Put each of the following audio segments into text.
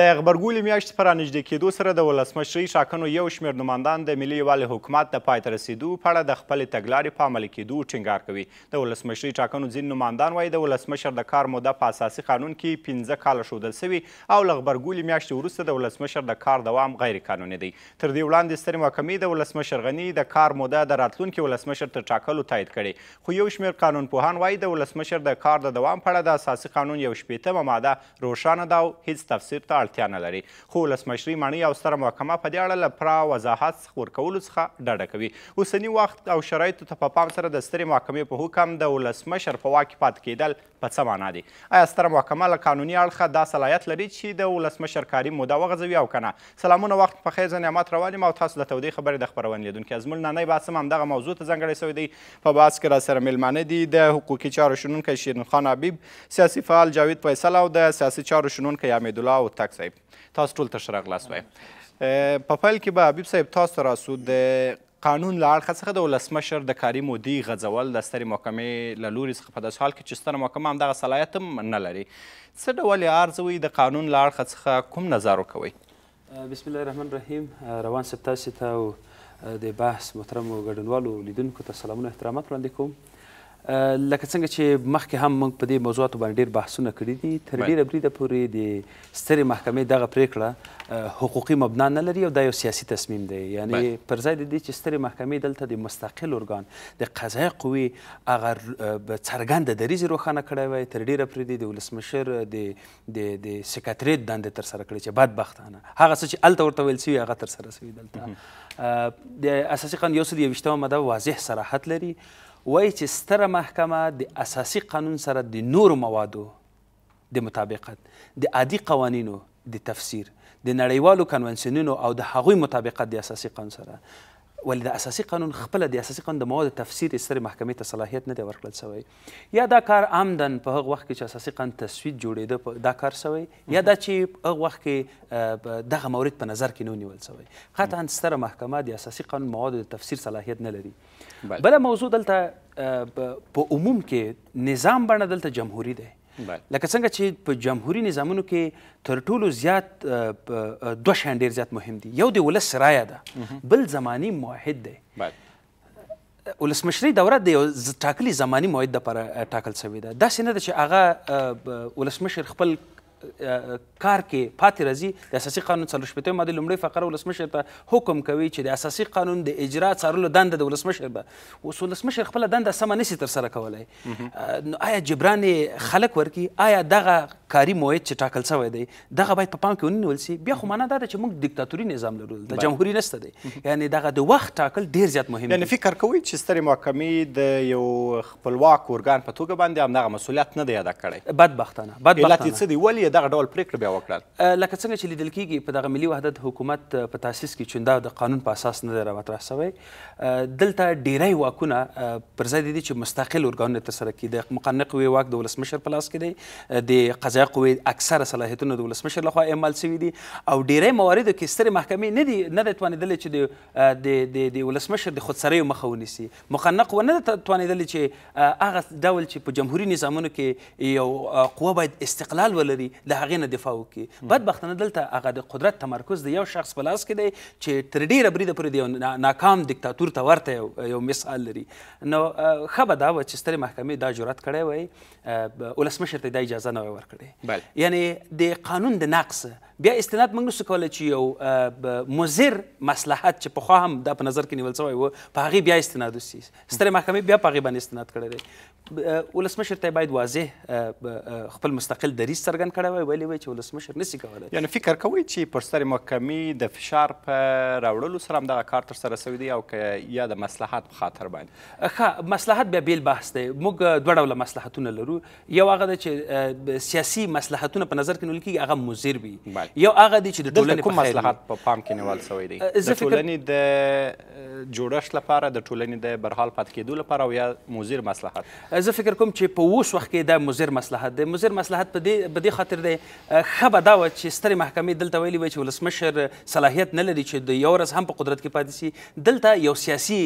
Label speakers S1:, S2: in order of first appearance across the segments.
S1: د غبرګولي میاشتې په رانږدې کېدو سره د ولسمشرۍ ټاکنو یو شمېر نوماندان د ملي یووالي حکومت د پای ته رسېدو په اړه د خپلې تګلارې په عملي کېدو ټینګار کوي د ولسمشرۍ ټاکنو ځینې نوماندان وایي د ولسمشر د کار موده په اساسي قانون کې پنځه کاله ښودل سوي او له غبرګولي میاشتې وروسته د ولسمشر د کار دوام غیر قانوني دی تر دې وړاندې سترې محکمې د ولسمشر غني د کار موده د راتلونکي ولسمشر تر ټاکلو تایید کړې خو یو شمېر قانونپوهان وایي د ولسمشر د کار د دوام په اړه د اساسي قانون یو شپېتمه ماده روښانه ده او هیڅ تفسیر ته اړتیا نه لري خو ولسمشري ماڼۍ او ستره محکمه په دې اړه له پرا وضاحت ورکولو څخه ډډه کوي اوسني وخت او شرایطو ته په پام سره د سترې محکمې په حکم د ولسمشر په واک کې پاتې کیدل په څه معنا دي آیا ستره محکمه له قانوني اړخه دا صلاحیت لري چې د ولسمشر کاري موده وغځوي او که نه سلامونه وخت په خیر زه نعمت روان یم او تاسو د تودې خبرې د خپرونې لیدونکي زموږ نننی بحث هم همدغه موضوع ته ځانګړی سوی دی په بحث کې راسره میلمانه دي د حقوقي چارو شنونکی شیرین خان حبیب سیاسي فعال جاوید فیصل او د سیاسي چارو شنونکی حمیدالله او تکس صاحب تاسو ټول ته ښه راغلاست وایم په پیل کې به حبیب صاحب تاسو ته راسو د قانون له اړخه څخه د ولسمشر د کاري مودې غځول د سترې محکمې له لورې څخه په داسې حال کې چې ستره محکمه همدغه صلاحیت هم نه لري څه ډول یې عرضوي د قانون له اړخه څخه کوم نظر کوئ
S2: بسم الله الرحمن الرحیم روان صاحب تاسې ته او د بحث محترمو ګډونوالو لیدونکو ته سلامونه احترامات وړاندې کوم لکه څنګه چې مخکې هم موږ په دې موضوعاتو باندې ډېر بحثونه کړي دي تر ډېره بریده پورې د سترې محکمې دغه پریکړه حقوقي مبنا نه لري او دا یو سیاسي تصمیم دی یعنی پر ځای د دې چې سترې محکمې دلته د مستقل ارګان د قضایي قوې هغه څرګنده دریځ روښانه کړی وای تر ډېره پورې د ولسمشر د د د سیکرټریټ دندې ترسره کړې چې بدبختانه هغه څه چې هلته ورته ویل سوي هغه ترسره سوي دلته د اساسي قانون یو سل یوویشتمه ماده واضح صراحت لري وایي چې ستره محکمه د اساسي قانون سره د نورو موادو د مطابقت د عادي قوانینو د تفسیر د نړیوالو کنونسیونونو او د هغوی مطابقت د اساسي قانون سره ولې د اساسي قانون خپله د اساسي قانون د موادو تفسیر سترې محکمې ته صلاحیت نه دی ورکړل سوی یا دا کار عمدن په هغه وخت کې چې اساسي قانون تصویب جوړېده دا کار سوی یا دا چې هغه وخت کې دغه مورد په نظر کې نه نیول سوی قطعا ستره محکمه د اساسي قانون موادو د تفسیر صلاحیت نه لري بل موضوع دلته په عموم کې نظام باندې دلته جمهوریت دی لکه څنګه چې په جمهوریت نظامونو کې تر ټولو زیات دوه شان ډیر زیات مهم دي یو دی ولس رایه ده بل زمانی موحد دی ولسمشری دوره د یو ټاکلي زمانی موعد لپاره ټاکل شوې ده داسې نه ده چې هغه ولسمشر خپل کار کې پاتې راځي د اساسي قانون څلور شپېتمې مادې لومړۍ فقره ولسمشر ته حکم کوي چې د اساسي قانون د اجرا څارلو دنده د ولسمشر ده اوس ولسمشر خپله دنده سمه نشي ترسره کولی نو آیا جبران خلک ورکي آیا دغه کاري موعد چې ټاکل شوی دی دغه باید په پام کې ونیول سي بیا خو معنا دا ده چې موږ دیکتاتوري نظام لرو د جمهوري نشته دی یعنی دغه د وخت ټاکل ډیر زیات مهم یعنی
S1: فکر کوي چې سترې محکمې د یو خپلواک
S2: ارګان په توګه باندې همدغه مسؤلیت نه دی ادا کړی بدبختانه بدبختانه علت یې
S1: څه دی ولې ولې دغه ډول پریکړه
S2: بیا وکړه لکه څنګه چې لیدل کیږي په دغه ملي وحدت حکومت په تاسیس کې چوندا د قانون په اساس نه را مطرح شوی دلته ډیری واکونه پر ځای دي چې مستقل ارګانونه ترسره کړي د مقننه قوې واک د ولسمشر په لاس کې دی د قضایه قوې اکثره صلاحیتونه د ولسمشر لخوا اعمال شوي دي او ډیری مواردو کې ستر محکمې نه دي نه توانیدلې چې د د د ولسمشر د خودسرۍ مخه ونیسي مقننه قوه نه توانیدلې چې هغه ډول چې په جمهوریت نظامونو کې یو قوه باید استقلال ولري د هغې نه دفاع وکړي بدبختانه دلته هغه د قدرت تمرکز د یو شخص په لاس کې دی چې تر ډېره بریده پورې د یو ناکام دیکتاتور ته ورته یو مثال لري نو ښه به دا وه چې سترې محکمې دا جرات کړی وای ولسمشر ته دا اجازه نه وای ورکړې یعنی د قانون د نقص بیا استناد موږ نسو کولی چې یو مضر مصلحت چې پخوا هم دا په نظر کې نیول سوی و په هغې بیا استناد وسي سترې محکمې بیا په هغې باندې استناد کړی دی ولسمشر ته باید واضح خپل مستقل دریځ څرګند کړی وای ویلي وای چې ولسمشر نسی کولی یعنی
S1: فکر کوئ چې پر سر محکمې د فشار په راوړلو سره همدغه کار
S2: ترسره سوی دی او که یا د مصلحت په خاطر باندې ښه مصلحت بیا بیل بحث دی موږ دوه ډوله مصلحتونه لرو یو هغه دی چې سیاسي مصلحتونه په نظر کې نیول کېږي هغه مضر وي یو هغه دی چې د ټولنې کوم مصلحت
S1: په پام کې نیول سوی دی د ټولنې
S2: د جوړښت لپاره د ټولنې د برحال پاتې کېدو لپاره او یا مضر مصلحت زه فکر کوم چې په اوس وخت کې د مزر مصلحت دی مزر مصلحت په دې په دې خاطر دی ښه به دا و چې سترې محکمې دلته ویلي وای چې ولسمشر صلاحیت نه لري چې د یو ورځ هم په قدرت کې پاتې شي دلته یو سیاسي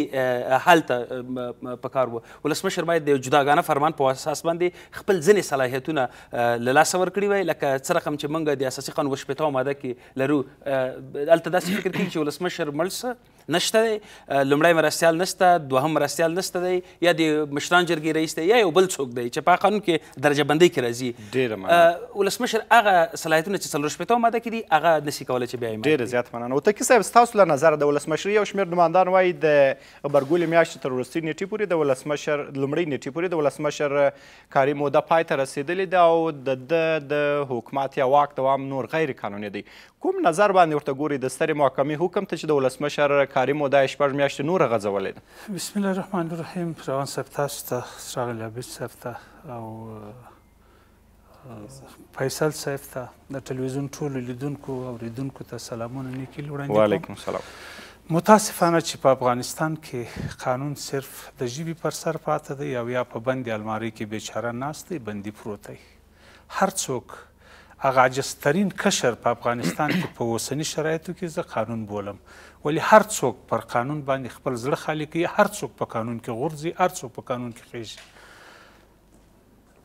S2: حل ته پکار و ولسمشر باید د یو جداګانه فرمان په اساس باندې خپل ځینې صلاحیتونه له لاسه ورکړي وای لکه څه رقم چې موږ د اساسي قانون شپږم ماده کې لرو الته داسې فکر کوي چې ولسمشر مړ نشته دی لومړی مرستیال نشته دوهم مرستیال نشته دی یا د مشران جرګې رئیس دی یا یو بل څوک دی چې په قانون کې درجه بندي کې راځي ډېره ولسمشر هغه صلاحیتونه چې څلور شپېته ماده کې دي هغه نشي کولی چې بیا یې ډېره زیات
S1: مننه هوتکي صاحب ستاسو له نظره د ولسمشرۍ یو شمېر نمایندان وایي د غبرګولې میاشتې تر وروستۍ نیټې پورې د ولسمشر لومړۍ نیټې پورې د ولسمشر کاري موده پای ته رسېدلې ده او د د د حکومت یا واک دوام نور غیر قانوني دی کوم نظر باندې ورته ګوري د سترې محکمې حکم ته چې د ولسمشر کاري موده یې شپږ میاشتې نوره غځولې ده
S3: بسم الله الرحمن الرحیم روان صاحب تاسو ته ښاغلي عابد صاحب ته او فیصل صاحب ته د ټلویزیون ټولو لیدونکو اورېدونکو ته سلامونه نیکي وړاندې وعلیکم السلام متاسفانه چې په افغانستان کې قانون صرف د ژبې پر سر پاتې دی او یا په بندي المارۍ کې بیچاره ناست دی بندي پروت دی هر څوک هغه عاجزترین کشر په افغانستان کې په اوسني شرایطو کې زه قانون بولم ولې هر څوک پر قانون باندې خپل زړه خالي کوي هر څوک په قانون کې غورځي هر څوک په قانون کې خېژي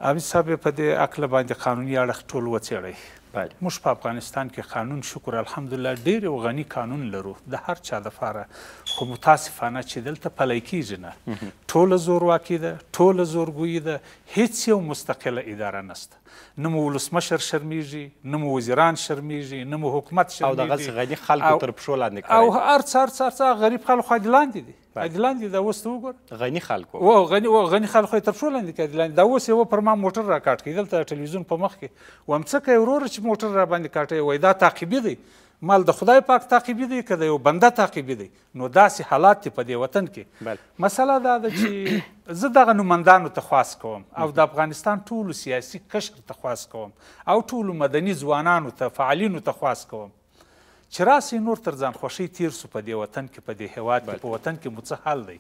S3: امیر صاحب په دې عقله باندې قانوني اړخ ټول وڅېړئ موږ په افغانستان کې قانون شکر الحمدلله ډېر یو غني قانون لرو د هر چا لپاره خو متاسفانه چې دلته پلی کیږي نه ټوله زورواکي ده ټوله زورګویي ده هیڅ یو مستقله اداره نسته نه مو ولسمشر شرمیږي نه مو وزیران شرمیږي نه مو حکومت شرمیږي او دغسې غني خلکو تر پښو لاندې کړی او هر څه هر څه هر څه غریب خلک خو عادلاندې دي عادلاندې دا اوس ته وګوره غني خلکو او غني او غني خلکو یې تر پښو لاندې کړي عادلاندې دا اوس یوه پر ما موټر را کاټ کړي دلته ټلویزیون په مخ کې وایم څه کوې وروره چې موټر را باندې کاټوي وایي دا تعقیبي دی مال د خدای پاک تعقیبي دی که د یو بنده تعقیبي دی نو داسې حالات دی په دې وطن کې مسله دا ده چې زه دغه نومندانو ته خواست کوم او د افغانستان ټولو سیاسي کشر ته خواست کوم او ټولو مدني ځوانانو ته فعالینو ته خواست کوم چې راسي نور تر ځان خوښۍ تیر سو په دې وطن کې په دې هیواد کې په وطن کې مو څه حال دی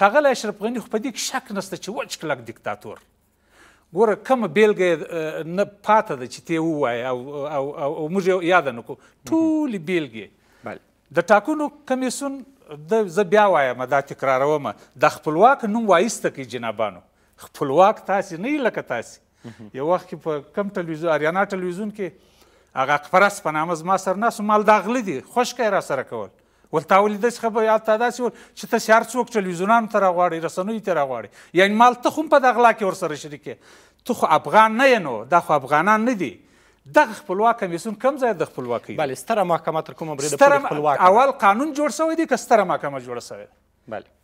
S3: ښاغلی اشرف غني خو په دې کې شک نسته چې وچ کلک دیکتاتور ګوره کومه بیلګه نه پاته ده چې ته ووایې او, او, او, او موږ یې یاده نه کړو ټولې بیلګې د ټاکنو کمیسون د زه بیا وایم دا تکراروم د خپلواک نوم وایسته کوي جنابانو خپلواک تاسې نه لکه تاسې یو وخت کې په کم ټلویزیون اریانا ټلویزیون کې هغه اقفرس په نامه زما سره ناست مال دا غله دي خوش کوي را سره کول ولته ولې داسې خبر هلته داسې ول چې تاسې هر څوک ټلویزیونانو ته راغواړئ رسنیو ته راغواړئ یعنې مال ته خو هم په دغه غلا کې ورسره شریک ته خو افغان نه نو دا خو افغانان نه دي دغه خپلواک کمیسیون کم ځای د خپلواکۍ بله ستره محکمه تر کومه بریده پورې خپلواک اول قانون جوړ سوی دی که ستره محکمه جوړه سوې ده بله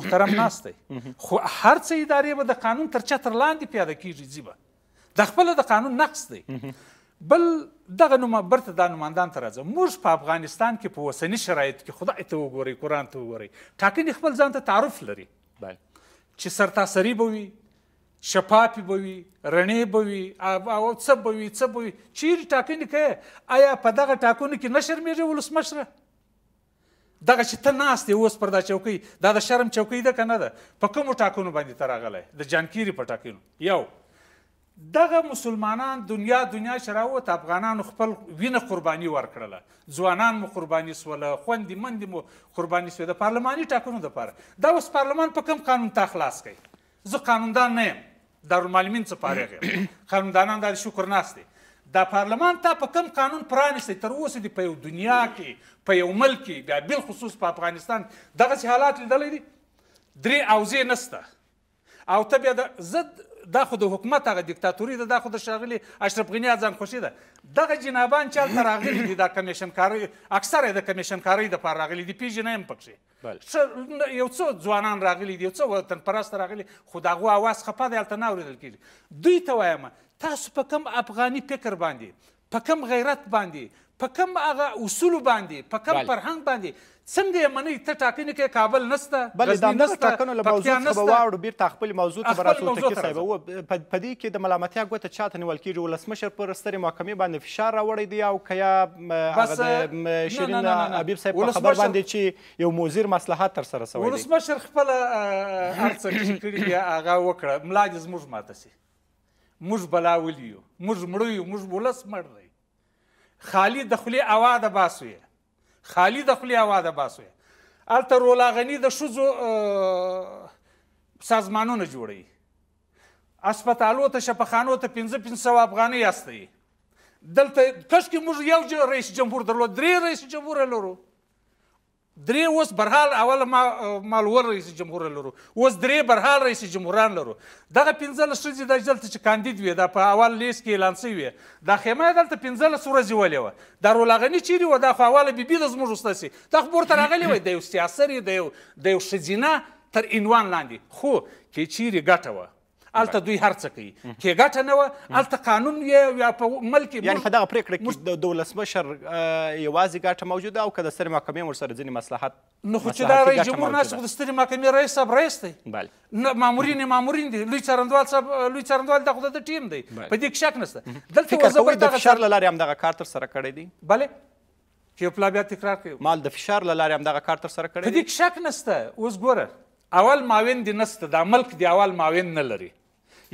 S3: محترم ناست دی خو هر څه ادارې به د قانون تر چتر لاندې پیاده کېږي ځي به د خپله د قانون نقص دی بل دغه نوم برته دا نوماندان ته راځه موږ په افغانستان کې په اوسني شرایط کې خدای ته وګورئ قرآن ته وګورئ ټاکنې خپل ځان ته تعارف لري بله چې سرتاسري به وي شفافي به وي رڼې به وي او څه به وي څه به وي چیرې ټاکنې کوې آیا په دغه ټاکنو کې نه شرمېږې ولسمشره دغه چې ته ناست اوس پر دا چوکۍ دا د شرم چوکۍ ده که نه ده په کومو ټاکنو باندې ته راغلی د جانکیري په ټاکنو یو دغه مسلمانان دنیا دنیا شراوت افغانانو خپل وینه قرباني ورکړله ځوانان مو قرباني سوله خوندې مندې مو قرباني سوه د پارلماني ټاکنو دپاره دا اوس پارلمان په کوم قانون ته خلاص کوي زه قانوندان نه یم دارالمعلمین څه فارغ یم قانوندانان دا د شکر ناست دی دا پارلمان ته په کوم قانون پرانیستی تر اوسه دی په یو دنیا کې په یو ملک کې بیا بل خصوص په افغانستان دغه حالات لیدلې دي درې اوزې نسته او ته بیا د زد دا خو د حکومت هغه دیکتاتوري ده دا خو د ښاغلي اشرف غني ځان خوشي ده دغه جنابان چې هلته راغلي دي دا کمیشنکارۍ اکثر یې د کمیشنکارۍ دپاره راغلي دي پېژنه یم پکښې یو څو ځوانان راغلي دي یو څو وطن پرسته راغلي خو د هغو اواز خفه دی هلته نه اورېدل کېږي دوی ته وایم تاسو په کوم افغاني فکر باندې په کوم غیرت باندې په کوم هغه اصول باندې په کوم فرهنګ باندې څنګه یې منی ته ټاکنې کې کابل نسته بلې د همدغه ټاکنو له موضوع څخه به واوړو
S1: بېرته خپل موضوع ته به راتلو تقي صاحب په دې کې د ملامتیا ګوته چا ته نیول کېږي ولسمشر پر سترې محکمې باندې فشار راوړی دی او که یا هغه د شیرین حبیب صاحب په خبر باندې چې یو
S3: مضر مصلحت ترسره سوی دی ولسمشر خپله هر څه چې کړي دي هغه وکړه ملا دې زموږ ماته سي موږ بلا ولیو موږ مړه یو موږ ولس مړ دی خالی د خولې اوا د باسوي خالی د خولې اوا د باسوي الته رولا غنی د شوزو سازمانونه جوړي هسپتالو ته شپخانو ته 15 500 افغانۍ استي دلته کشکې موږ یو رئیس جمهور درلود درې رئیس جمهور لرو درې اوس برحال اول ما مالور رئیس جمهور لرو اوس درې برحال رئیس جمهوران لرو دغه پنځلس ښځې دا دلته چې کاندید وې دا په اول لیست کې اعلان سوي وې دا خیمه یې دلته پنځلس ورځې ولې وه دا رولا غني چیرې وه دا خو اوله بیبي ده زموږ استاسي دا خو پورته راغلې وای د یو سیاسر د یو د یو ښځینه تر عنوان لاندې خو کې چیرې ګټه وه الته دوی هرڅه کوي کې ګټه نه و الته قانون یې یا په ملک یعنی په دغه پریکړه
S1: کې د دولسمشر یوازې ګټه موجوده او کده ستر محکمې ورسره ځینی مصلحت نو خو چې دا رئیس جمهور ناشته
S3: د ستر محکمې رئیس صاحب رئیس دی بله مامورین مامورین دي لوی څارندوال صاحب لوی څارندوال دغه د ټیم دی په دې کې شک نشته دلته وزبر دغه
S1: فشار لاره هم دغه
S3: کار تر سره کړی دی بله چې پلا بیا تکرار کوي مال د فشار له لارې هم دغه کار تر سره کړی په دې کې شک نشته اوس ګوره اول ماوین دی نسته دا ملک دی اول ماوین نه لري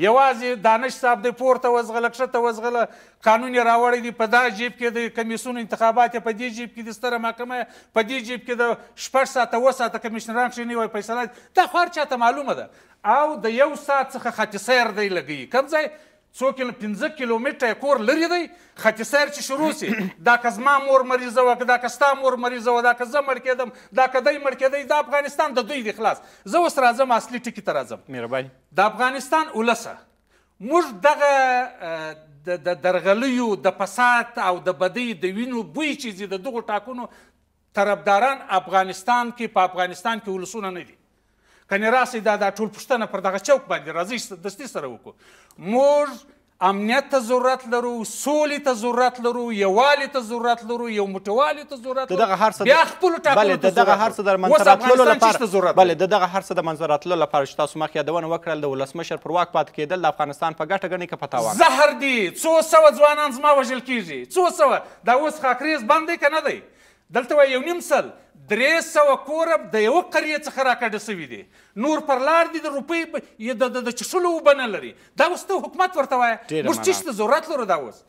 S3: یوازې دانش صاحب د پورته وزغله کښته وزغله قانون یې راوړی دی په دا جیب کې د کمیسون انتخابات په دې جیب کې د ستره محکمه په دې جیب کې د شپږ ساعته اوه ساعته کمیشنران کښېنوي وایي فیصله دا خو هر چاته معلومه ده او د یو ساعت څخه خطي سیر دی لګوي کوم ځای څو کیلو پنځه کیلومتره کور لري دی ختی سیر چې شروع سي دا که زما مور مریضه وه که دا که ستا مور مریضه وه دا که زه مړ کېدم دا که دی مړ کېدی دا افغانستان د دوی دی خلاص زه اوس راځم اصلي ټکي ته راځم مهرباني د افغانستان ولسه موږ دغه د درغلیو د فساد او د بدی د وینو بوی چې د دغو ټاکنو طرفداران افغانستان کې په افغانستان کې ولسونه نه دي کنه راسي دا د ټول پښتنه پر دغه چوک باندې راځي دستي سره وکړو موږ امنیت ته ضرورت لرو سولې ته ضرورت لرو یووالي ته ضرورت لرو یو موټوالي ته ضرورت لرو دغه هر څه بیا خپل ټاکلو ته دغه هر څه در منځ راتلو لپاره
S1: بله دغه هر څه د منځ راتلو لپاره چې تاسو مخ یادونه وکړل د ولسمشر پر واک پاتې کېدل د افغانستان په ګټه ګڼي که په تاوان
S3: زهر دي څو سوه ځوانان زما وژل کیږي څو سوه دا اوس خاکریز بند دی که نه دی دلته وایي یو نیم سل درې سوه کوره د یوه قریې څخه راکډه سوي دي نور پر لار دي د روپۍ د چښلو اوبه نه لري دا اوس ته حکومت ورته وایه موږ چیش ته ضرورت لرو دا اوس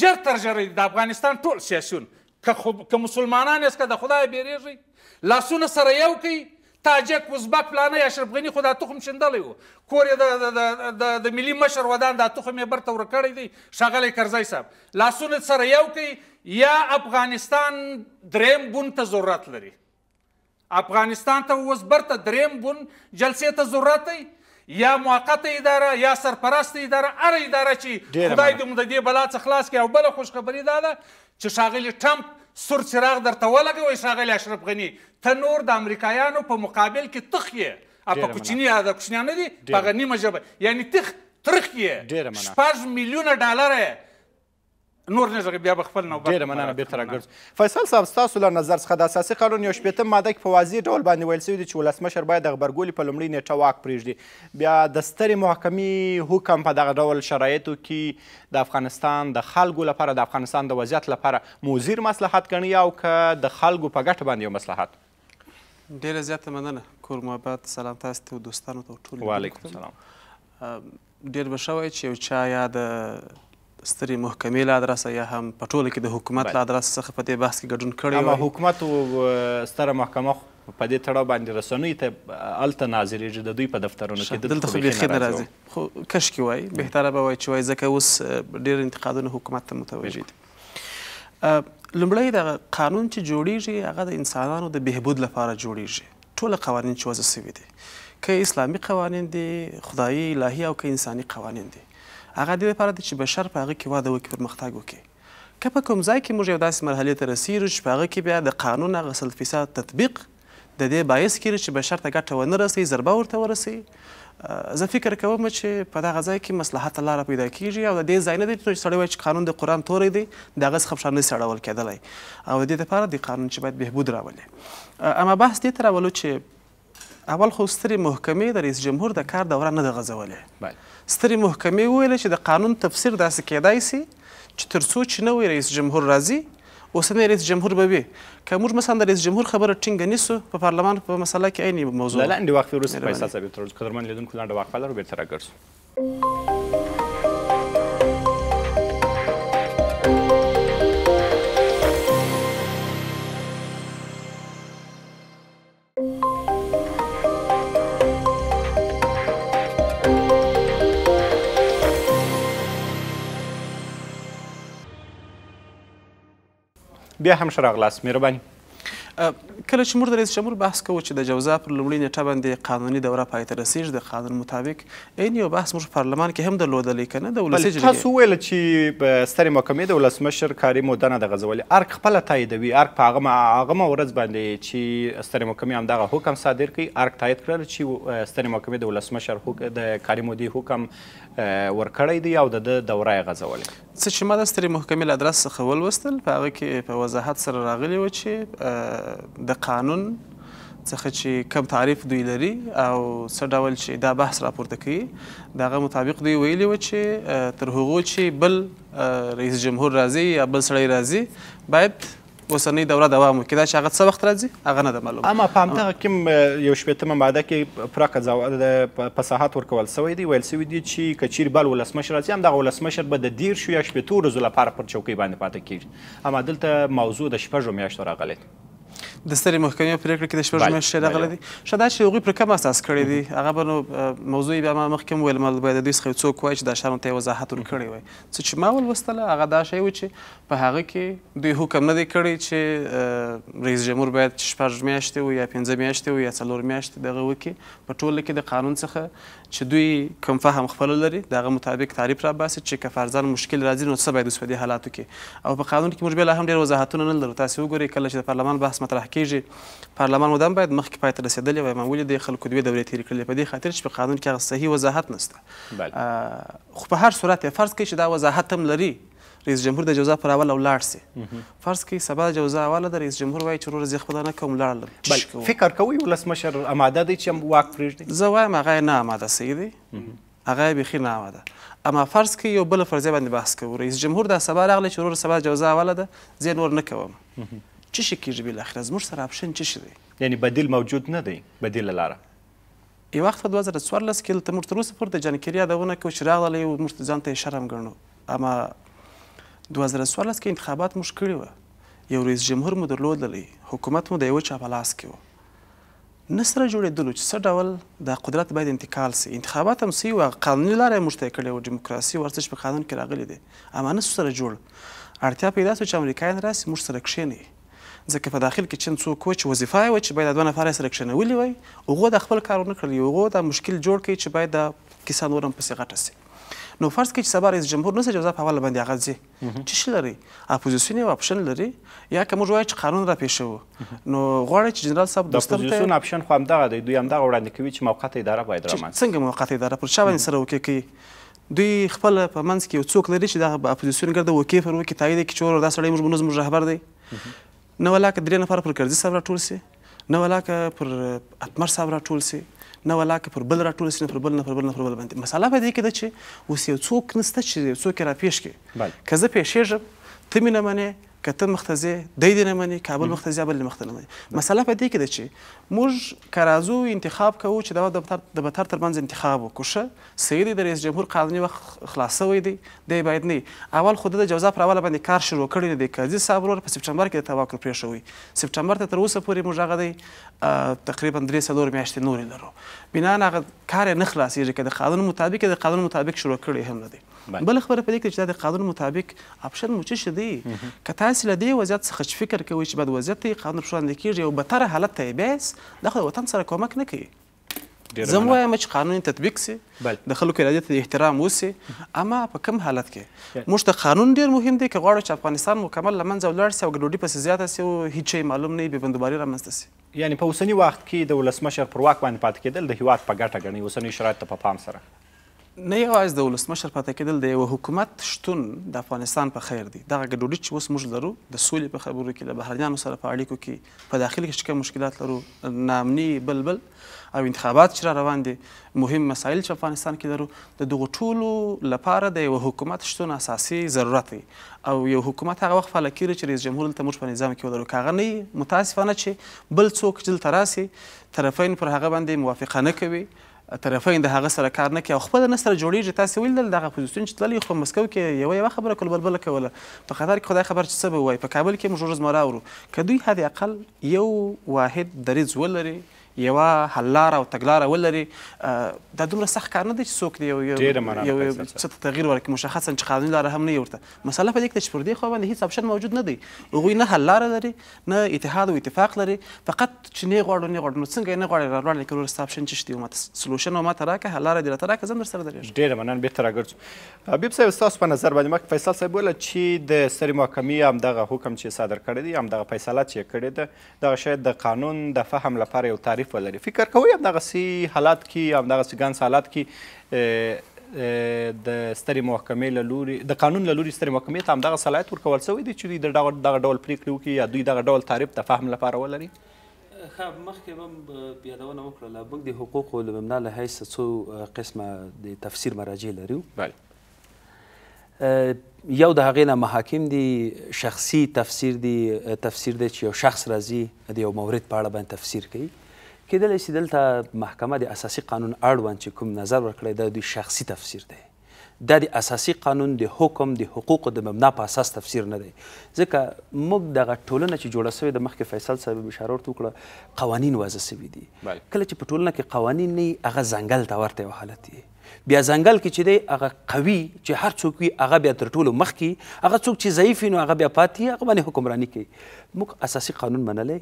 S3: ژر تر ژره د افغانستان ټول سیاسیون که, خب... که مسلمانان یاست که د خدای بیریږئ لاسونه سره یو کوي تاجک ازبک پلانه اشرف غني خو دا تخم شیندلی و کور یې د د ملي مشر ودان دا تخم یې برته ورکړی دی ښاغلی کرزی صاحب لاسونه سره یو کوي یا افغانستان دریم بون ته ضرورت لري افغانستان ته اوس برته دریم بون جلسې ته ضرورت دی یا موقت اداره یا سرپرست اداره هر اداره چې خدای دې د دې بلا څخه خلاص کړي او بل خوش خبری دا ده چې ښاغلی ټمپ سور چراغ درته ولګوئ ښاغلی اشرف غني ته نور د امریکایانو په مقابل کې تخ یې په کوچني د کوچنیان نه دي په هغه نیمه ژبه یعنی تخ ترخ یې شپږ میلیونه ډالره یې نور نه غبیا بخپل نو ډیره مننه بیرته راګرځو
S1: فیصل صاحب ستاسو له نظر څخه د اساسي قانون یو شپېته ماده کې په واضح ډول باندې ویل شوي دي چې ولسمشر باید د غبرګولي په لومړۍ نیټه واک پرېږدي بیا د سترې محکمې حکم په دغه ډول شرایطو کې د افغانستان د خلکو لپاره د افغانستان د وضعیت لپاره مضر مصلحت ګڼي او که د خلکو په ګټه باندې یو مصلحت
S4: ډیره زیاته مننه کور محبت سلام تاسو ته دوستانو ته ټولو وعلیکم سلام ډیر به ښه چې یو چا یا د سترې محکمې له ادرسه یا هم په ټوله کې د حکومت له ادرسه څخه په دې بحث کې ګډون کړی وای
S1: حکومت ستره محکمه په دې تړاو باندې رسنیو ته هلته ناظرېږي د دوی په دفترونو کې دلته خو بیخي نه راځي
S4: خو کشکې وای بهتره به وای چې وای ځکه اوس ډېر انتقادونه حکومت ته متوجه دي لومړی د قانون چې جوړیږي هغه د انسانانو د بهبود لپاره جوړیږي ټول قوانین چې وضع شوي دي که اسلامي قوانین دي خدایي الهي او که انساني قوانین دي هغه د لپاره دی چې بشر په هغه کې واده وکړي پرمختګ وکړي که په کوم ځای کې موږ یو داسې مرحلې ته رسیږو چې په هغه کې بیا د قانون هغه سل فیصد تطبیق د دې باعث کیږي چې بشر ته ګټه ونه رسي ضربه ورته ورسي زه فکر کوم چې په دغه ځای کې مصلحت لاره پیدا کیږي او د دې ځای نه دی چې سړی وایي چې قانون د قرآن توری دی د هغه څخه پشان نسي اړول کېدلی او د دې دپاره د قانون چې باید بهبود راولي اما بحث دې ته راولو چې اول خو سترې محکمې د رئیس جمهور د کار دوره نه ده غځولې سترې محکمې وویل چې د قانون تفسیر داسې کېدای سي چې تر څو چې نوی رئیس جمهور راځي اوسنی رئیس جمهور به وي که موږ مثلا د رئیس جمهور خبره ټینګه نیسو په پارلمان په مسله کې عیني موضوع له لنډې وقفې وروسته فیصل
S1: صاحب تر قدرمن لیدونکو لنډه وقفه لرو بېرته راګرځو
S4: بیا هم ښه راغلاست مهرباني کله چې موږ د رئیس جمهور بحث کوو چې د جوزا پر لومړۍ نیټه باندې قانوني دوره پای ته رسیږي د قانون مطابق عین یو بحث موږ پارلمان کې هم درلودلی که نه د ولسي جرګې تاسو
S1: وویل چې سترې محکمې د ولسمشر کاري موده نه ده غځولې ارګ خپله تاییدوي ارګ په هغه هغه ورځ باندې چې سترې محکمې همدغه حکم صادر کړي ارګ تایید کړل چې سترې محکمې د ولسمشر د کاري مودې حکم
S4: ورکړی دی او د دوره یې غځولې څه چې ما د سترې محکمې له ادرس څخه ولوستل په هغه کې په وضاحت سره راغلی و چې د قانون څخه چې کم تعریف دوی لري او څه ډول چې دا بحث راپورته کوي د هغه مطابق دوی ویلي و چې تر هغو چې بل رئیس جمهور راځي یا بل سړی راځي باید اوسنۍ دوره دوام وکړي دا چې هغه څه وخت راځي هغه نه ده معلومه اما په همدغه
S1: کې یو شپېتمه ماده کې پراخه پساحت ورکول سوی دی ویل سوي دي چې که چیرې بل ولسمشر راځي همدغه ولسمشر به د دیرشو یا شپېتو ورځو لپاره پر چوکۍ باندې پاتې کیږي اما دلته موضوع د شپږو میاشتو راغلی
S4: د سترې محکمې پرېکړه کې د شپږ میاشتې راغلی دی ښه دا چې هغوی پر کم اساس کړی دی هغه به نو موضوع یې بیا ما مخکې هم ویل مل باید د دوی څخه یو څوک وایي چې دا شیانو ته یې وضاحت ورکړی وای څه چې ما ولوستله هغه دا شی و چې په هغه کې دوی حکم نه دی کړی چې رئیس جمهور باید شپږ میاشتې و یا پنځه میاشتې و یا څلور میاشتې دغه وکړي په ټوله کې د قانون څخه چې دوی کوم فهم خپل لري د هغه مطابق تعریف را باسي چې که فرضاً مشکل راځي نو څه باید اوس په دې حالاتو کې او په قانون کې موږ بیا هم ډېر وضاحتونه نه لرو تاسې وګورئ کله چې د پارلمان بحث مطرح مطرح کیږي پارلمان مدام باید مخکې پای ته رسېدلی وای ما ولیدې خلکو دوې دورې تېرې کړلې په دې خاطر چې په قانون کې هغه صحیح وضاحت نشته خو په هر صورت یې فرض کړئ چې دا وضاحت هم لري رئیس جمهور د جوزا پر اول ولاړ سي فرض کی سبا جوزا اول د رئیس جمهور وای چې ورځ خپل نه کوم لاړل فکر کوي ولسمشر اماده دی چې واک پرېږدي زه وایم هغه نه اماده سیدی هغه بخیر نه آمده اما فرض کې یو بل فرضیه باندې بحث کوو رئیس جمهور دا سبا راغلی چې ورور سبا جوزه اوله ده زه نور نه کوم څه شي کېږي بالاخره زموږ سره اپشن څه شي دی یعنی بدیل موجود نه دی بدیله لاره یو وخت په دوه زره څوارلس کې دلته موږ تر اوسه پورې د جانکیري یادونه کوو چې راغلی و موږ ځان ته یې شرم ګڼو اما دوه زره څوارلس کې انتخابات موږ کړي وه یو رئیس جمهور مو درلودلی حکومت مو د یوه چا په لاس کې و نه سره جوړېدلو چې څه ډول دا قدرت باید انتقال سي انتخابات هم سي او قانوني لاره یې موږ ته کړې وه ډیموکراسي ورزش په قانون کې راغلی دی اما نه سره جوړ اړتیا پیدا شوه چې امریکایان راسي موږ سره کښېني ځکه په داخل کې چند څوک و چې وظیفه یې و چې باید دوه نفر سره کښېنولي وای هغو د خپل کار ونه کړی هغو دا مشکل جوړ کړي چې باید د کیسه نور هم پسې غټه سي نو فرض کړئ چې سبا رئیس جمهور نه سي جوزا په حواله باندې هغه ځي چې شي لري اپوزیسیون یې اپشن لري یا که موږ وایو چې قانون را پیښه وو نو غواړي چې جنرال صاحب دوستم ته اپوزیسیون اپشن خو همدغه دی دوی همدغه وړاندې کوي چې موقته اداره باید رامنځته څنګه موقته اداره پر چا باندې سره وکړي کوي دوی خپل په منځ کې یو څوک لري چې د اپوزیسیون ګرد وکیفر وکي تایید کې چور دا سړی موږ منظم رهبر دی نه ولاکه درې نفر پر کرزي صاحب راټول سي نه ولاکه پر اتمر صاحب راټول سي نه ولاکه پر بل راټول سي نه پر بل نه پر بل نه پر بل باندې مساله په دې کې ده چې اوس یو څوک نسته چې څوک را پیښ کې که زه پیښېږم ته مې نه منې که ته مخته ځې دی دې نه مني کابل مخته ځي بل دې مخته نه مني مسله په دې کې ده چې موږ که راځو انتخاب کوو چې دا د بتر تر منځ انتخاب وکړو ښه صحیح دی د رئیس جمهور قانوني وخت خلاص سوی دی دی باید نه اول خو د جوزا پر اوله باندې کار شروع کړی نه دی قاضي صاحب ورور په سپټمبر کې د توکل پرې شوی سپټمبر ته تر اوسه پورې موږ هغه دی تقریبا درې څلور میاشتې نورې لرو بنا هغه کار یې نه خلاصېږي که د قانون مطابق د قانون مطابق شروع کړی هم نه دی بل خبره په دې کې چې د قانون مطابق اپشن مو څه دی که تاسو له دې وضعیت څخه چې فکر کوئ چې بد وضعیت قانون شوړاندې کیږي او به تر حالت ته بیس د وطن سره کومک نه کوي زم وایم چې قانون تطبیق سي د خلکو اراده ته احترام وسی اما په کم حالت کې موږ ته قانون ډیر مهم دی چې غواړو چې افغانستان مکمل لمنځه ولاړ سي او ګډوډي پسې زیاته سي او هیڅ معلوم نه بي بندوباري رامنځته سي یعنی په اوسني وخت
S1: کې د ولسمشر پر واک باندې پات کېدل د هیواد په ګټه ګڼي اوسني شرایط ته په پا پام سره
S4: نه یوازې د ولسمشر پاتې کېدل د یو حکومت شتون د افغانستان په خیر دی دغه ګډوډي چې اوس موږ لرو د سولې په خبرو کې له بهرنیانو سره په اړیکو کې په داخل کې چې کوم مشکلات لرو نامني بلبل او انتخابات چې را روان دي مهم مسایل چې افغانستان کې لرو د دغو ټولو لپاره د یو حکومت شتون اساسي ضرورت دی او یو حکومت هغه وخت فعاله کېږي چې رئیس جمهور دلته موږ په نظام کې ولرو که هغه نه وي متاسفانه چې بل څوک چې دلته راسي طرفین پر هغه باندې موافقه نه کوي طرفین د هغه سره کار نه کوي او خپله نه سره جوړېږي تاسې ولیدل دغه پوزیسیون چې تللی خو مسکو کې یوه یوه خبره کول بل بله کوله په قطر کې خدای خبر چې څه به وایي په کابل کې موږ ورځ مه راوړو که دوی حد اقل یو واحد دریځ ولري یوه حللاره او تګلاره ولري دا دومره سخت کار نه دی چې څوک دی یو څه ته تغییر ورکړي مشخصا چې قانوني لاره هم نه وي ورته مسله په دې کې چې پر دې خوا باندې هېڅ اپشن موجود نه دی هغوی نه حل لاره لري نه اتحاد او اتفاق لري فقط چې نه غواړو نه غواړو نو څنګه نه غواړې راوړل کې وروسته اپشن چې شته یو ماته سولوشن او ماته راکړه حل لاره دې راته راکړه زه هم درسره درېږم ډېره
S1: مننه بېرته راګرځو حبیب صاحب ستاسو په نظر باندې مکه فیصل صاحب ویل چې د سرې محکمې همدغه حکم چې صادر کړی دی همدغه فیصله چې کړې ده دغه شاید د قانون د فهم لپاره یو تعریف تکلیف ولري فکر کوئ همدغسې حالات کې همدغسې ګنس حالات کې د سترې محکمې له لوري د قانون له لوري سترې محکمې ته همدغه صلاحیت ورکول سوی دی چې دوی دغه ډول پرېکړې وکړي یا دوی دغه ډول تعریف تفاهم لپاره ولري
S2: ښه مخکې هم یادونه وکړله موږ د حقوقو له مبنا له حیثه څو قسمه د تفسیر مراجع لرو بله یو د هغې نه محاکم دي شخصي تفسیر دی تفسیر دی چې یو شخص راځي د یو مورد په اړه باندې تفسیر کوي کېدلی شي دلته محکمه د اساسي قانون اړوند چې کوم نظر ورکړی دا دوی شخصي تفسیر دی دا د اساسي قانون د حکم د حقوقو د مبنا په اساس تفسیر نه دی ځکه موږ دغه ټولنه چې جوړه سوې د مخکې فیصل صاحب اشاره ورته وکړه قوانین وضع سوي دي کله چې په ټولنه کې قوانین نه هغه ځنګل ته ورته یو حالت دی بیا ځنګل کې چې دی هغه قوي چې هر څوک وي هغه بیا تر ټولو مخکې هغه څوک چې ضعیف وي نو هغه بیا پاتې هغه باندې حکمراني کوي موږ اساسي قانون منلی